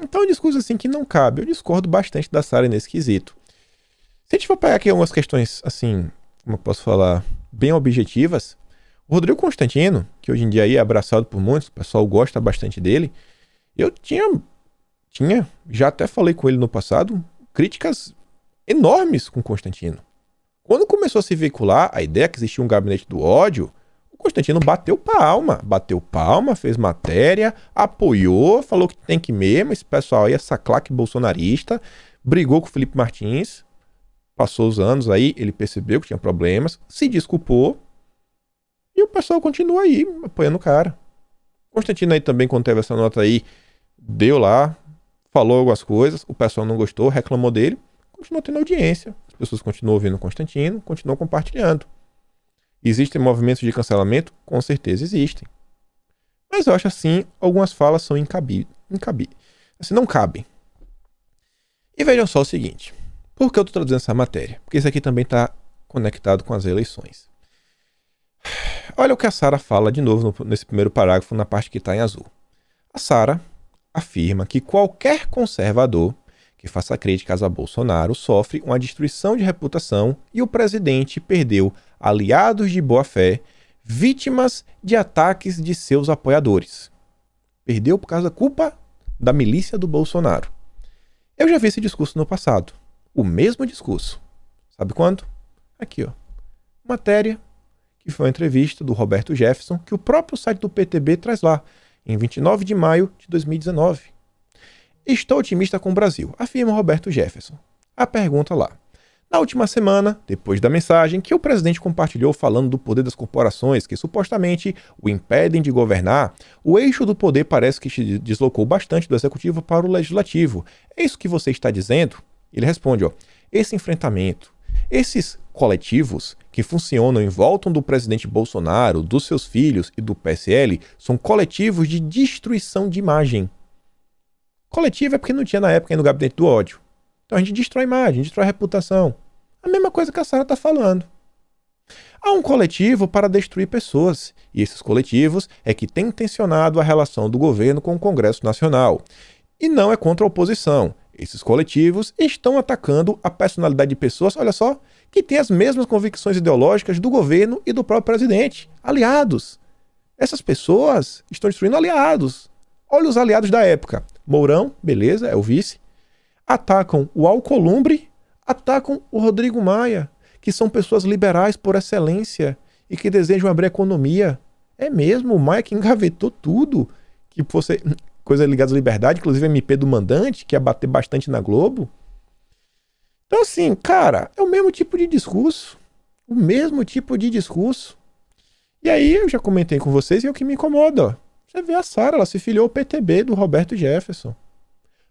Então é um discurso assim que não cabe. Eu discordo bastante da Sara nesse quesito. Se a gente for pegar aqui algumas questões, assim, como eu posso falar, bem objetivas, o Rodrigo Constantino, que hoje em dia é abraçado por muitos, o pessoal gosta bastante dele, eu tinha, tinha, já até falei com ele no passado, críticas enormes com Constantino. Quando começou a se veicular a ideia que existia um gabinete do ódio, Constantino bateu palma, bateu palma, fez matéria, apoiou, falou que tem que mesmo, esse pessoal aí, essa claque bolsonarista, brigou com o Felipe Martins, passou os anos aí, ele percebeu que tinha problemas, se desculpou, e o pessoal continua aí, apoiando o cara. Constantino aí também, quando teve essa nota aí, deu lá, falou algumas coisas, o pessoal não gostou, reclamou dele, continuou tendo audiência. As pessoas continuam ouvindo Constantino, continuam compartilhando. Existem movimentos de cancelamento? Com certeza existem. Mas eu acho assim, algumas falas são incabíveis. assim, não cabem. E vejam só o seguinte. Por que eu estou traduzindo essa matéria? Porque isso aqui também está conectado com as eleições. Olha o que a Sara fala de novo no, nesse primeiro parágrafo, na parte que está em azul. A Sara afirma que qualquer conservador que faça críticas a Bolsonaro sofre uma destruição de reputação e o presidente perdeu aliados de boa-fé, vítimas de ataques de seus apoiadores. Perdeu por causa da culpa da milícia do Bolsonaro. Eu já vi esse discurso no passado. O mesmo discurso. Sabe quando? Aqui, ó. Matéria que foi uma entrevista do Roberto Jefferson que o próprio site do PTB traz lá, em 29 de maio de 2019. Estou otimista com o Brasil, afirma Roberto Jefferson. A pergunta lá: na última semana, depois da mensagem que o presidente compartilhou falando do poder das corporações que supostamente o impedem de governar, o eixo do poder parece que se deslocou bastante do executivo para o legislativo. É isso que você está dizendo? Ele responde: ó, esse enfrentamento, esses coletivos que funcionam em volta do presidente Bolsonaro, dos seus filhos e do PSL são coletivos de destruição de imagem. Coletivo é porque não tinha na época o gabinete do ódio. Então a gente destrói a imagem, destrói a reputação. A mesma coisa que a Sara está falando. Há um coletivo para destruir pessoas, e esses coletivos é que têm tensionado a relação do governo com o Congresso Nacional. E não é contra a oposição. Esses coletivos estão atacando a personalidade de pessoas, olha só, que têm as mesmas convicções ideológicas do governo e do próprio presidente, aliados. Essas pessoas estão destruindo aliados. Olha os aliados da época. Mourão, beleza, é o vice. Atacam o Alcolumbre atacam o Rodrigo Maia, que são pessoas liberais por excelência e que desejam abrir economia. É mesmo, o Maia que engavetou tudo. Que fosse Coisa ligada à liberdade, inclusive MP do mandante, que ia bater bastante na Globo. Então, assim, cara, é o mesmo tipo de discurso. O mesmo tipo de discurso. E aí eu já comentei com vocês e é o que me incomoda. Ó. Você vê a Sara, ela se filiou ao PTB do Roberto Jefferson.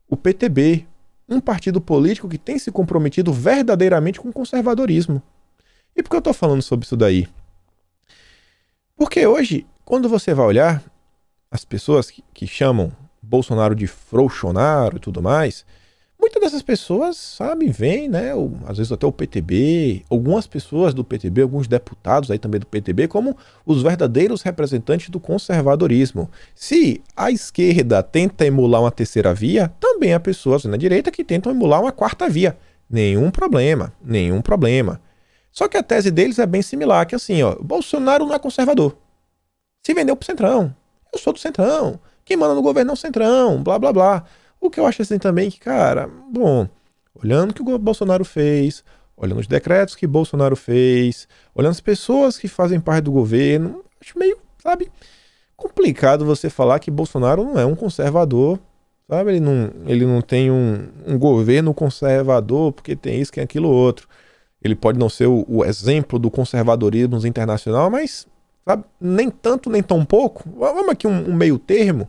O PTB, um partido político que tem se comprometido verdadeiramente com o conservadorismo. E por que eu estou falando sobre isso daí? Porque hoje, quando você vai olhar as pessoas que, que chamam Bolsonaro de frouxonaro e tudo mais, Muitas dessas pessoas, sabe, vêm, né? Ou, às vezes até o PTB, algumas pessoas do PTB, alguns deputados aí também do PTB, como os verdadeiros representantes do conservadorismo. Se a esquerda tenta emular uma terceira via, também há pessoas na direita que tentam emular uma quarta via. Nenhum problema, nenhum problema. Só que a tese deles é bem similar, que assim, ó, Bolsonaro não é conservador. Se vendeu pro Centrão. Eu sou do Centrão. Quem manda no governo é o Centrão, blá blá blá. O que eu acho assim também que, cara, bom, olhando o que o Bolsonaro fez, olhando os decretos que Bolsonaro fez, olhando as pessoas que fazem parte do governo, acho meio, sabe, complicado você falar que Bolsonaro não é um conservador, sabe? Ele não, ele não tem um, um governo conservador porque tem isso, tem é aquilo, outro. Ele pode não ser o, o exemplo do conservadorismo internacional, mas, sabe, nem tanto, nem tão pouco. Vamos aqui um, um meio termo,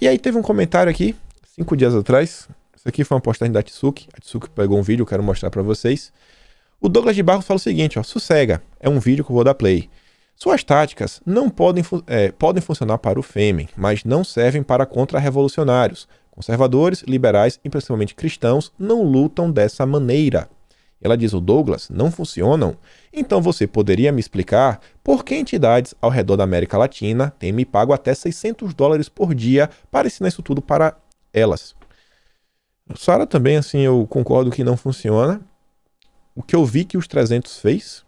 e aí teve um comentário aqui, cinco dias atrás. Isso aqui foi uma postagem da Atsuki. A Atsuki pegou um vídeo, eu quero mostrar para vocês. O Douglas de Barros fala o seguinte, ó. Sossega, é um vídeo que eu vou dar play. Suas táticas não podem, é, podem funcionar para o Fêmen, mas não servem para contra-revolucionários. Conservadores, liberais e principalmente cristãos não lutam dessa maneira. Ela diz: o Douglas, não funcionam? Então você poderia me explicar por que entidades ao redor da América Latina têm me pago até 600 dólares por dia para ensinar isso tudo para elas? Sara também, assim, eu concordo que não funciona. O que eu vi que os 300 fez,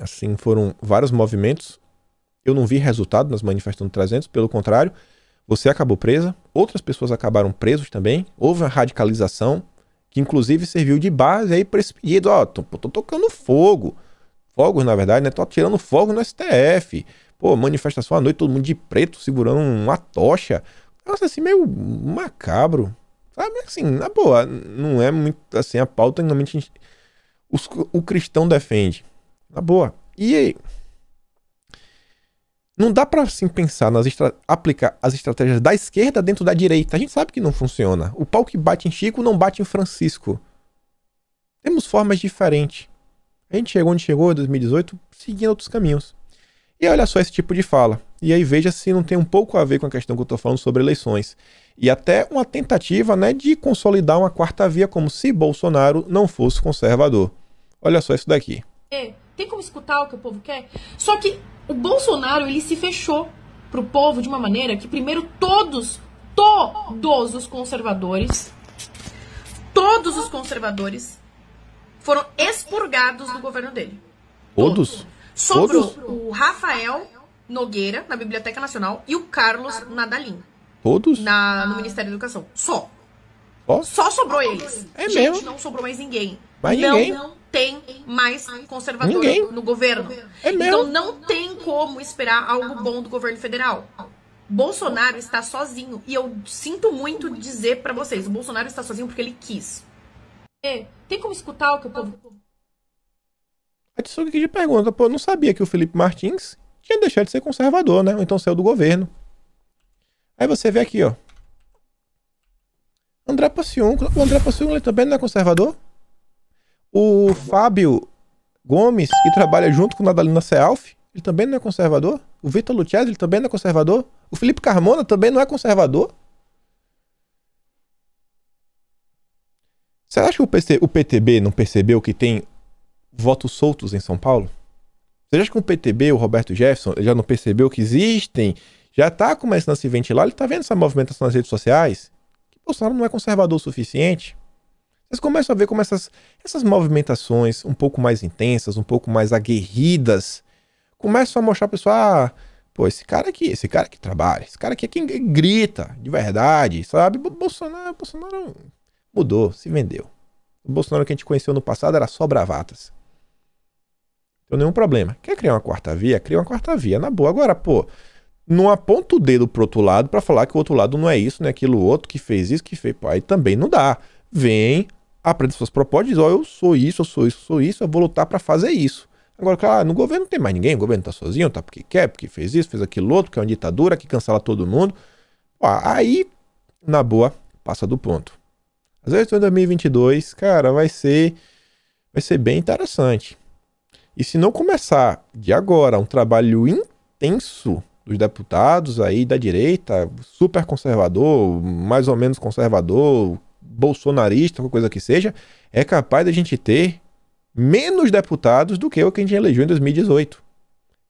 assim, foram vários movimentos. Eu não vi resultado nas manifestações dos 300, pelo contrário, você acabou presa, outras pessoas acabaram presas também, houve uma radicalização, que inclusive serviu de base aí para esse pedido. Ó, tô, tô, tocando fogo. Fogos, na verdade, né? Tô atirando fogo no STF. Pô, manifestação à noite, todo mundo de preto, segurando uma tocha. Nossa, assim, meio macabro. Sabe, assim, na boa, não é muito, assim, a pauta, normalmente, os, o cristão defende. Na boa. E aí? Não dá para assim pensar nas aplicar as estratégias da esquerda dentro da direita. A gente sabe que não funciona. O pau que bate em Chico não bate em Francisco. Temos formas diferentes. A gente chegou onde chegou em 2018 seguindo outros caminhos. E olha só esse tipo de fala. E aí veja se não tem um pouco a ver com a questão que eu tô falando sobre eleições. E até uma tentativa né, de consolidar uma quarta via como se Bolsonaro não fosse conservador. Olha só isso daqui. É. Tem como escutar o que o povo quer? Só que o Bolsonaro, ele se fechou pro povo de uma maneira que primeiro todos, todos os conservadores, todos os conservadores foram expurgados do governo dele. Todos? Sobrou todos? o Rafael Nogueira na Biblioteca Nacional e o Carlos Nadalim. Todos? Na, no Ministério da Educação. Só. Oh? Só sobrou eles. É Gente, mesmo? não sobrou mais ninguém. Mais não, ninguém. Não, tem mais conservador Ninguém. no governo. É então não tem como esperar algo bom do governo federal. Bolsonaro está sozinho e eu sinto muito dizer para vocês, o Bolsonaro está sozinho porque ele quis. É, tem como escutar o que o povo a é que de pergunta, pô, não sabia que o Felipe Martins tinha deixado de ser conservador, né? Ou então saiu do governo. Aí você vê aqui, ó. André Paciúnculo. O André Paciúnculo também não é conservador? O Fábio Gomes, que trabalha junto com Nadalina Sealf, ele também não é conservador. O Vitor Lutiaz, ele também não é conservador. O Felipe Carmona também não é conservador. Você acha que o, PC, o PTB não percebeu que tem votos soltos em São Paulo? Você acha que o PTB, o Roberto Jefferson, já não percebeu que existem? Já está começando a se ventilar? Ele está vendo essa movimentação nas redes sociais? Que Bolsonaro não é conservador o suficiente? Vocês começam a ver como essas, essas movimentações um pouco mais intensas, um pouco mais aguerridas, começam a mostrar para pessoal, ah, pô, esse cara aqui, esse cara que trabalha, esse cara aqui é quem grita de verdade, sabe? Bolsonaro, Bolsonaro mudou, se vendeu. O Bolsonaro que a gente conheceu no passado era só bravatas. Então nenhum problema. Quer criar uma quarta via? Cria uma quarta via, na boa. Agora, pô, não aponta o dedo pro outro lado para falar que o outro lado não é isso, não é aquilo outro, que fez isso, que fez. Pô, aí também não dá. Vem aprende suas propósitos, ó, eu sou isso, eu sou isso, eu sou isso, eu vou lutar para fazer isso. Agora, claro, no governo não tem mais ninguém, o governo tá sozinho, tá porque quer, porque fez isso, fez aquilo outro, que é uma ditadura, que cancela todo mundo. aí, na boa, passa do ponto. As eleições de 2022, cara, vai ser vai ser bem interessante. E se não começar de agora um trabalho intenso dos deputados aí da direita, super conservador, mais ou menos conservador, bolsonarista, qualquer coisa que seja, é capaz da gente ter menos deputados do que o que a gente elegeu em 2018.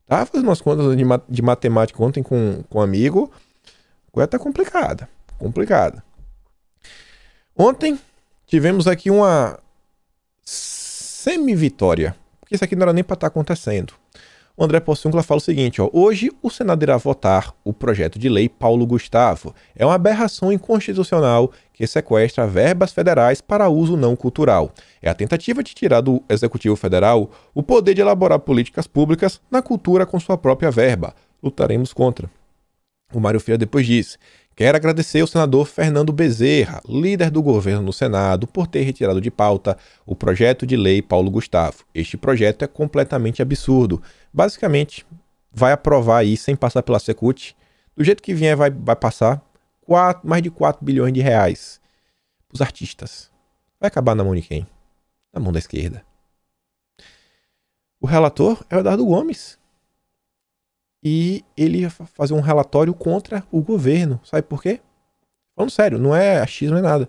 Tava fazendo umas contas de, de matemática ontem com, com um amigo. A coisa tá complicada. Complicada. Ontem tivemos aqui uma semi-vitória. Porque isso aqui não era nem para estar tá acontecendo o André Possuncla fala o seguinte: ó, hoje o Senado irá votar o projeto de lei Paulo Gustavo. É uma aberração inconstitucional que sequestra verbas federais para uso não cultural. É a tentativa de tirar do Executivo Federal o poder de elaborar políticas públicas na cultura com sua própria verba. Lutaremos contra. O Mário Feira depois diz: Quero agradecer ao senador Fernando Bezerra, líder do governo no Senado, por ter retirado de pauta o projeto de lei Paulo Gustavo. Este projeto é completamente absurdo. Basicamente, vai aprovar aí sem passar pela Secult. Do jeito que vier, vai, vai passar quatro, mais de 4 bilhões de reais para os artistas. Vai acabar na mão de quem? Na mão da esquerda. O relator é o Eduardo Gomes, e ele fazer um relatório contra o governo. Sabe por quê? Falando sério, não é achismo, não é nada.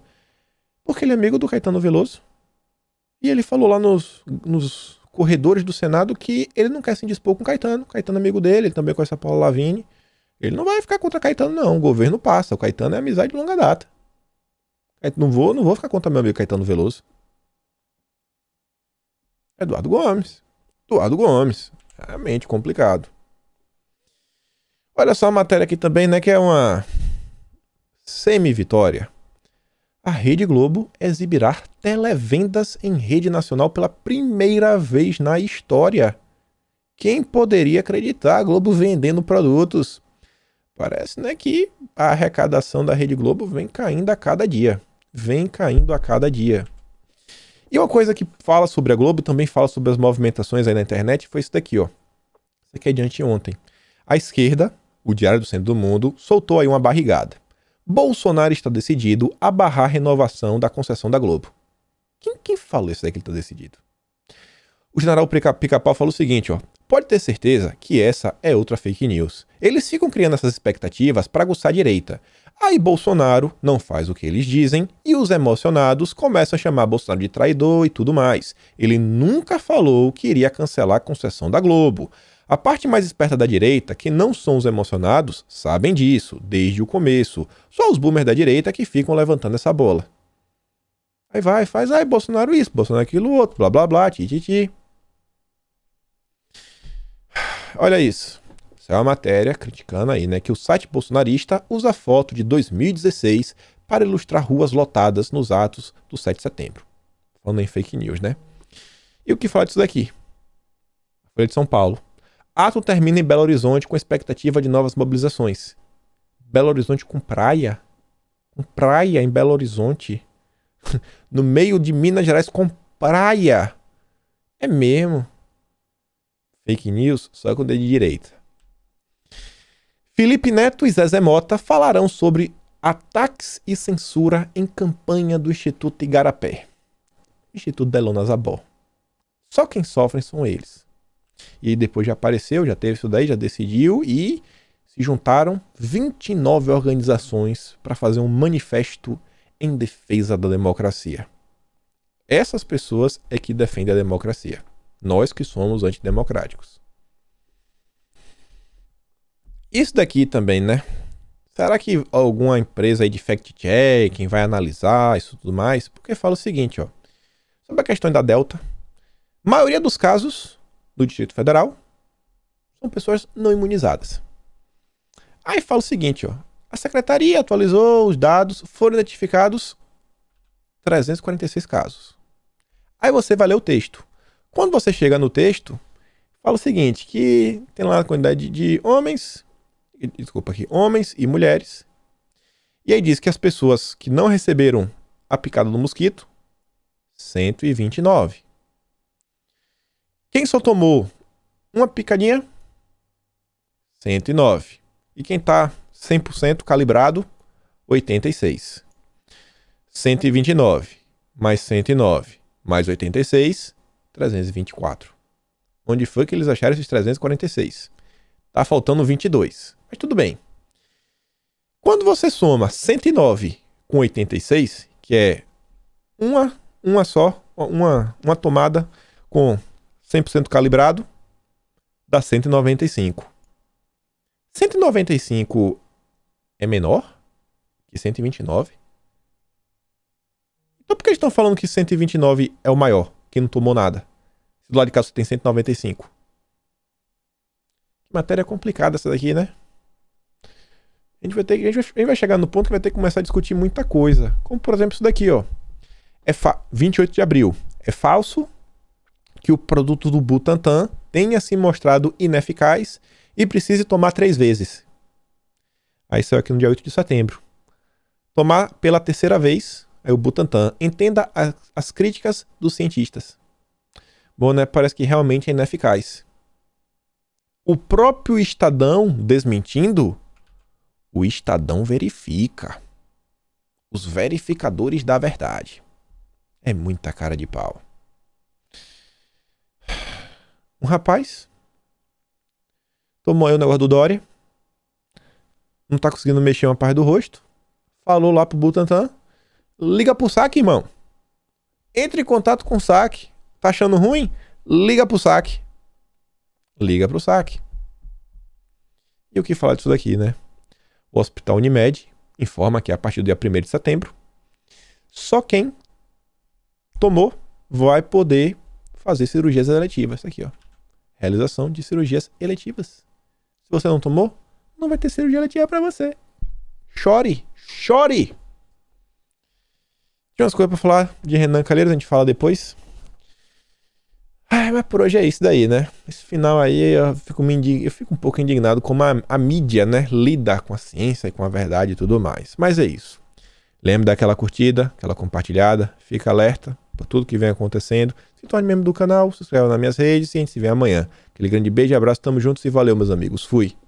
Porque ele é amigo do Caetano Veloso. E ele falou lá nos, nos corredores do Senado que ele não quer se indispor com o Caetano. Caetano é amigo dele, ele também conhece a Paula Lavigne. Ele não vai ficar contra Caetano, não. O governo passa. O Caetano é amizade de longa data. Não vou, não vou ficar contra meu amigo Caetano Veloso. Eduardo Gomes. Eduardo Gomes. Realmente é complicado. Olha só a matéria aqui também, né? Que é uma semi-vitória. A Rede Globo exibirá televendas em rede nacional pela primeira vez na história. Quem poderia acreditar a Globo vendendo produtos? Parece né, que a arrecadação da Rede Globo vem caindo a cada dia. Vem caindo a cada dia. E uma coisa que fala sobre a Globo, também fala sobre as movimentações aí na internet, foi isso daqui, ó. Isso aqui é de anteontem. A esquerda o Diário do Centro do Mundo soltou aí uma barrigada. Bolsonaro está decidido a barrar a renovação da concessão da Globo. Quem falou isso daí que ele está decidido? O general Pica-Pau falou o seguinte, ó. Pode ter certeza que essa é outra fake news. Eles ficam criando essas expectativas para aguçar a direita. Aí Bolsonaro não faz o que eles dizem e os emocionados começam a chamar Bolsonaro de traidor e tudo mais. Ele nunca falou que iria cancelar a concessão da Globo. A parte mais esperta da direita, que não são os emocionados, sabem disso desde o começo. Só os boomers da direita que ficam levantando essa bola. Aí vai, faz, ai, Bolsonaro isso, Bolsonaro aquilo outro, blá blá blá, ti, ti, ti. Olha isso. Isso é uma matéria criticando aí, né, que o site bolsonarista usa foto de 2016 para ilustrar ruas lotadas nos atos do 7 de setembro. Falando em fake news, né? E o que fala disso daqui? Folha de São Paulo Ato termina em Belo Horizonte com expectativa de novas mobilizações. Belo Horizonte com praia? Com praia em Belo Horizonte? no meio de Minas Gerais com praia? É mesmo. Fake news, só com o dedo de direita. Felipe Neto e Zezé Mota falarão sobre ataques e censura em campanha do Instituto Igarapé. Instituto Delona Zabó. Só quem sofre são eles. E depois já apareceu, já teve isso daí, já decidiu e se juntaram 29 organizações para fazer um manifesto em defesa da democracia. Essas pessoas é que defendem a democracia. Nós que somos antidemocráticos. Isso daqui também, né? Será que alguma empresa aí de fact-checking vai analisar isso tudo mais? Porque fala o seguinte, ó. Sobre a questão da Delta, maioria dos casos do Distrito Federal são pessoas não imunizadas. Aí fala o seguinte, ó. A secretaria atualizou os dados, foram identificados 346 casos. Aí você vai ler o texto. Quando você chega no texto, fala o seguinte, que tem lá a quantidade de homens, desculpa aqui, homens e mulheres. E aí diz que as pessoas que não receberam a picada do mosquito, 129. Quem só tomou uma picadinha? 109. E quem tá 100% calibrado? 86. 129 mais 109 mais 86, 324. Onde foi que eles acharam esses 346? Tá faltando 22. Mas tudo bem. Quando você soma 109 com 86, que é uma, uma só, uma, uma tomada com 100% calibrado, dá 195. 195 é menor que 129? Então por que eles estão falando que 129 é o maior, que não tomou nada? Se do lado de cá você tem 195. matéria complicada essa daqui, né? A gente, vai ter, a gente vai chegar no ponto que vai ter que começar a discutir muita coisa. Como, por exemplo, isso daqui, ó. É 28 de abril. É falso que o produto do Butantan tenha se mostrado ineficaz e precise tomar três vezes. Aí saiu aqui no dia 8 de setembro. Tomar pela terceira vez, aí o Butantan, entenda as, as críticas dos cientistas. Bom, né? Parece que realmente é ineficaz. O próprio Estadão desmentindo, o Estadão verifica. Os verificadores da verdade. É muita cara de pau. Um rapaz tomou aí o negócio do Dória, não tá conseguindo mexer uma parte do rosto, falou lá pro Butantan, liga pro saque, irmão. Entre em contato com o saque. Tá achando ruim? Liga pro saque. Liga pro saque. E o que falar disso daqui, né? O Hospital Unimed informa que a partir do dia 1 de setembro, só quem tomou vai poder fazer cirurgias eletivas. Isso aqui, ó realização de cirurgias eletivas. Se você não tomou, não vai ter cirurgia eletiva para você. Chore, chore! Tinha umas coisas pra falar de Renan Calheiros, a gente fala depois. Ai, mas por hoje é isso daí, né? Esse final aí eu fico, eu fico um pouco indignado como a, a, mídia, né? Lida com a ciência e com a verdade e tudo mais. Mas é isso. Lembre daquela curtida, aquela compartilhada, fica alerta, para tudo que vem acontecendo. Se torne membro do canal, se inscreva nas minhas redes e a gente se vê amanhã. Aquele grande beijo e abraço, tamo juntos e valeu, meus amigos. Fui!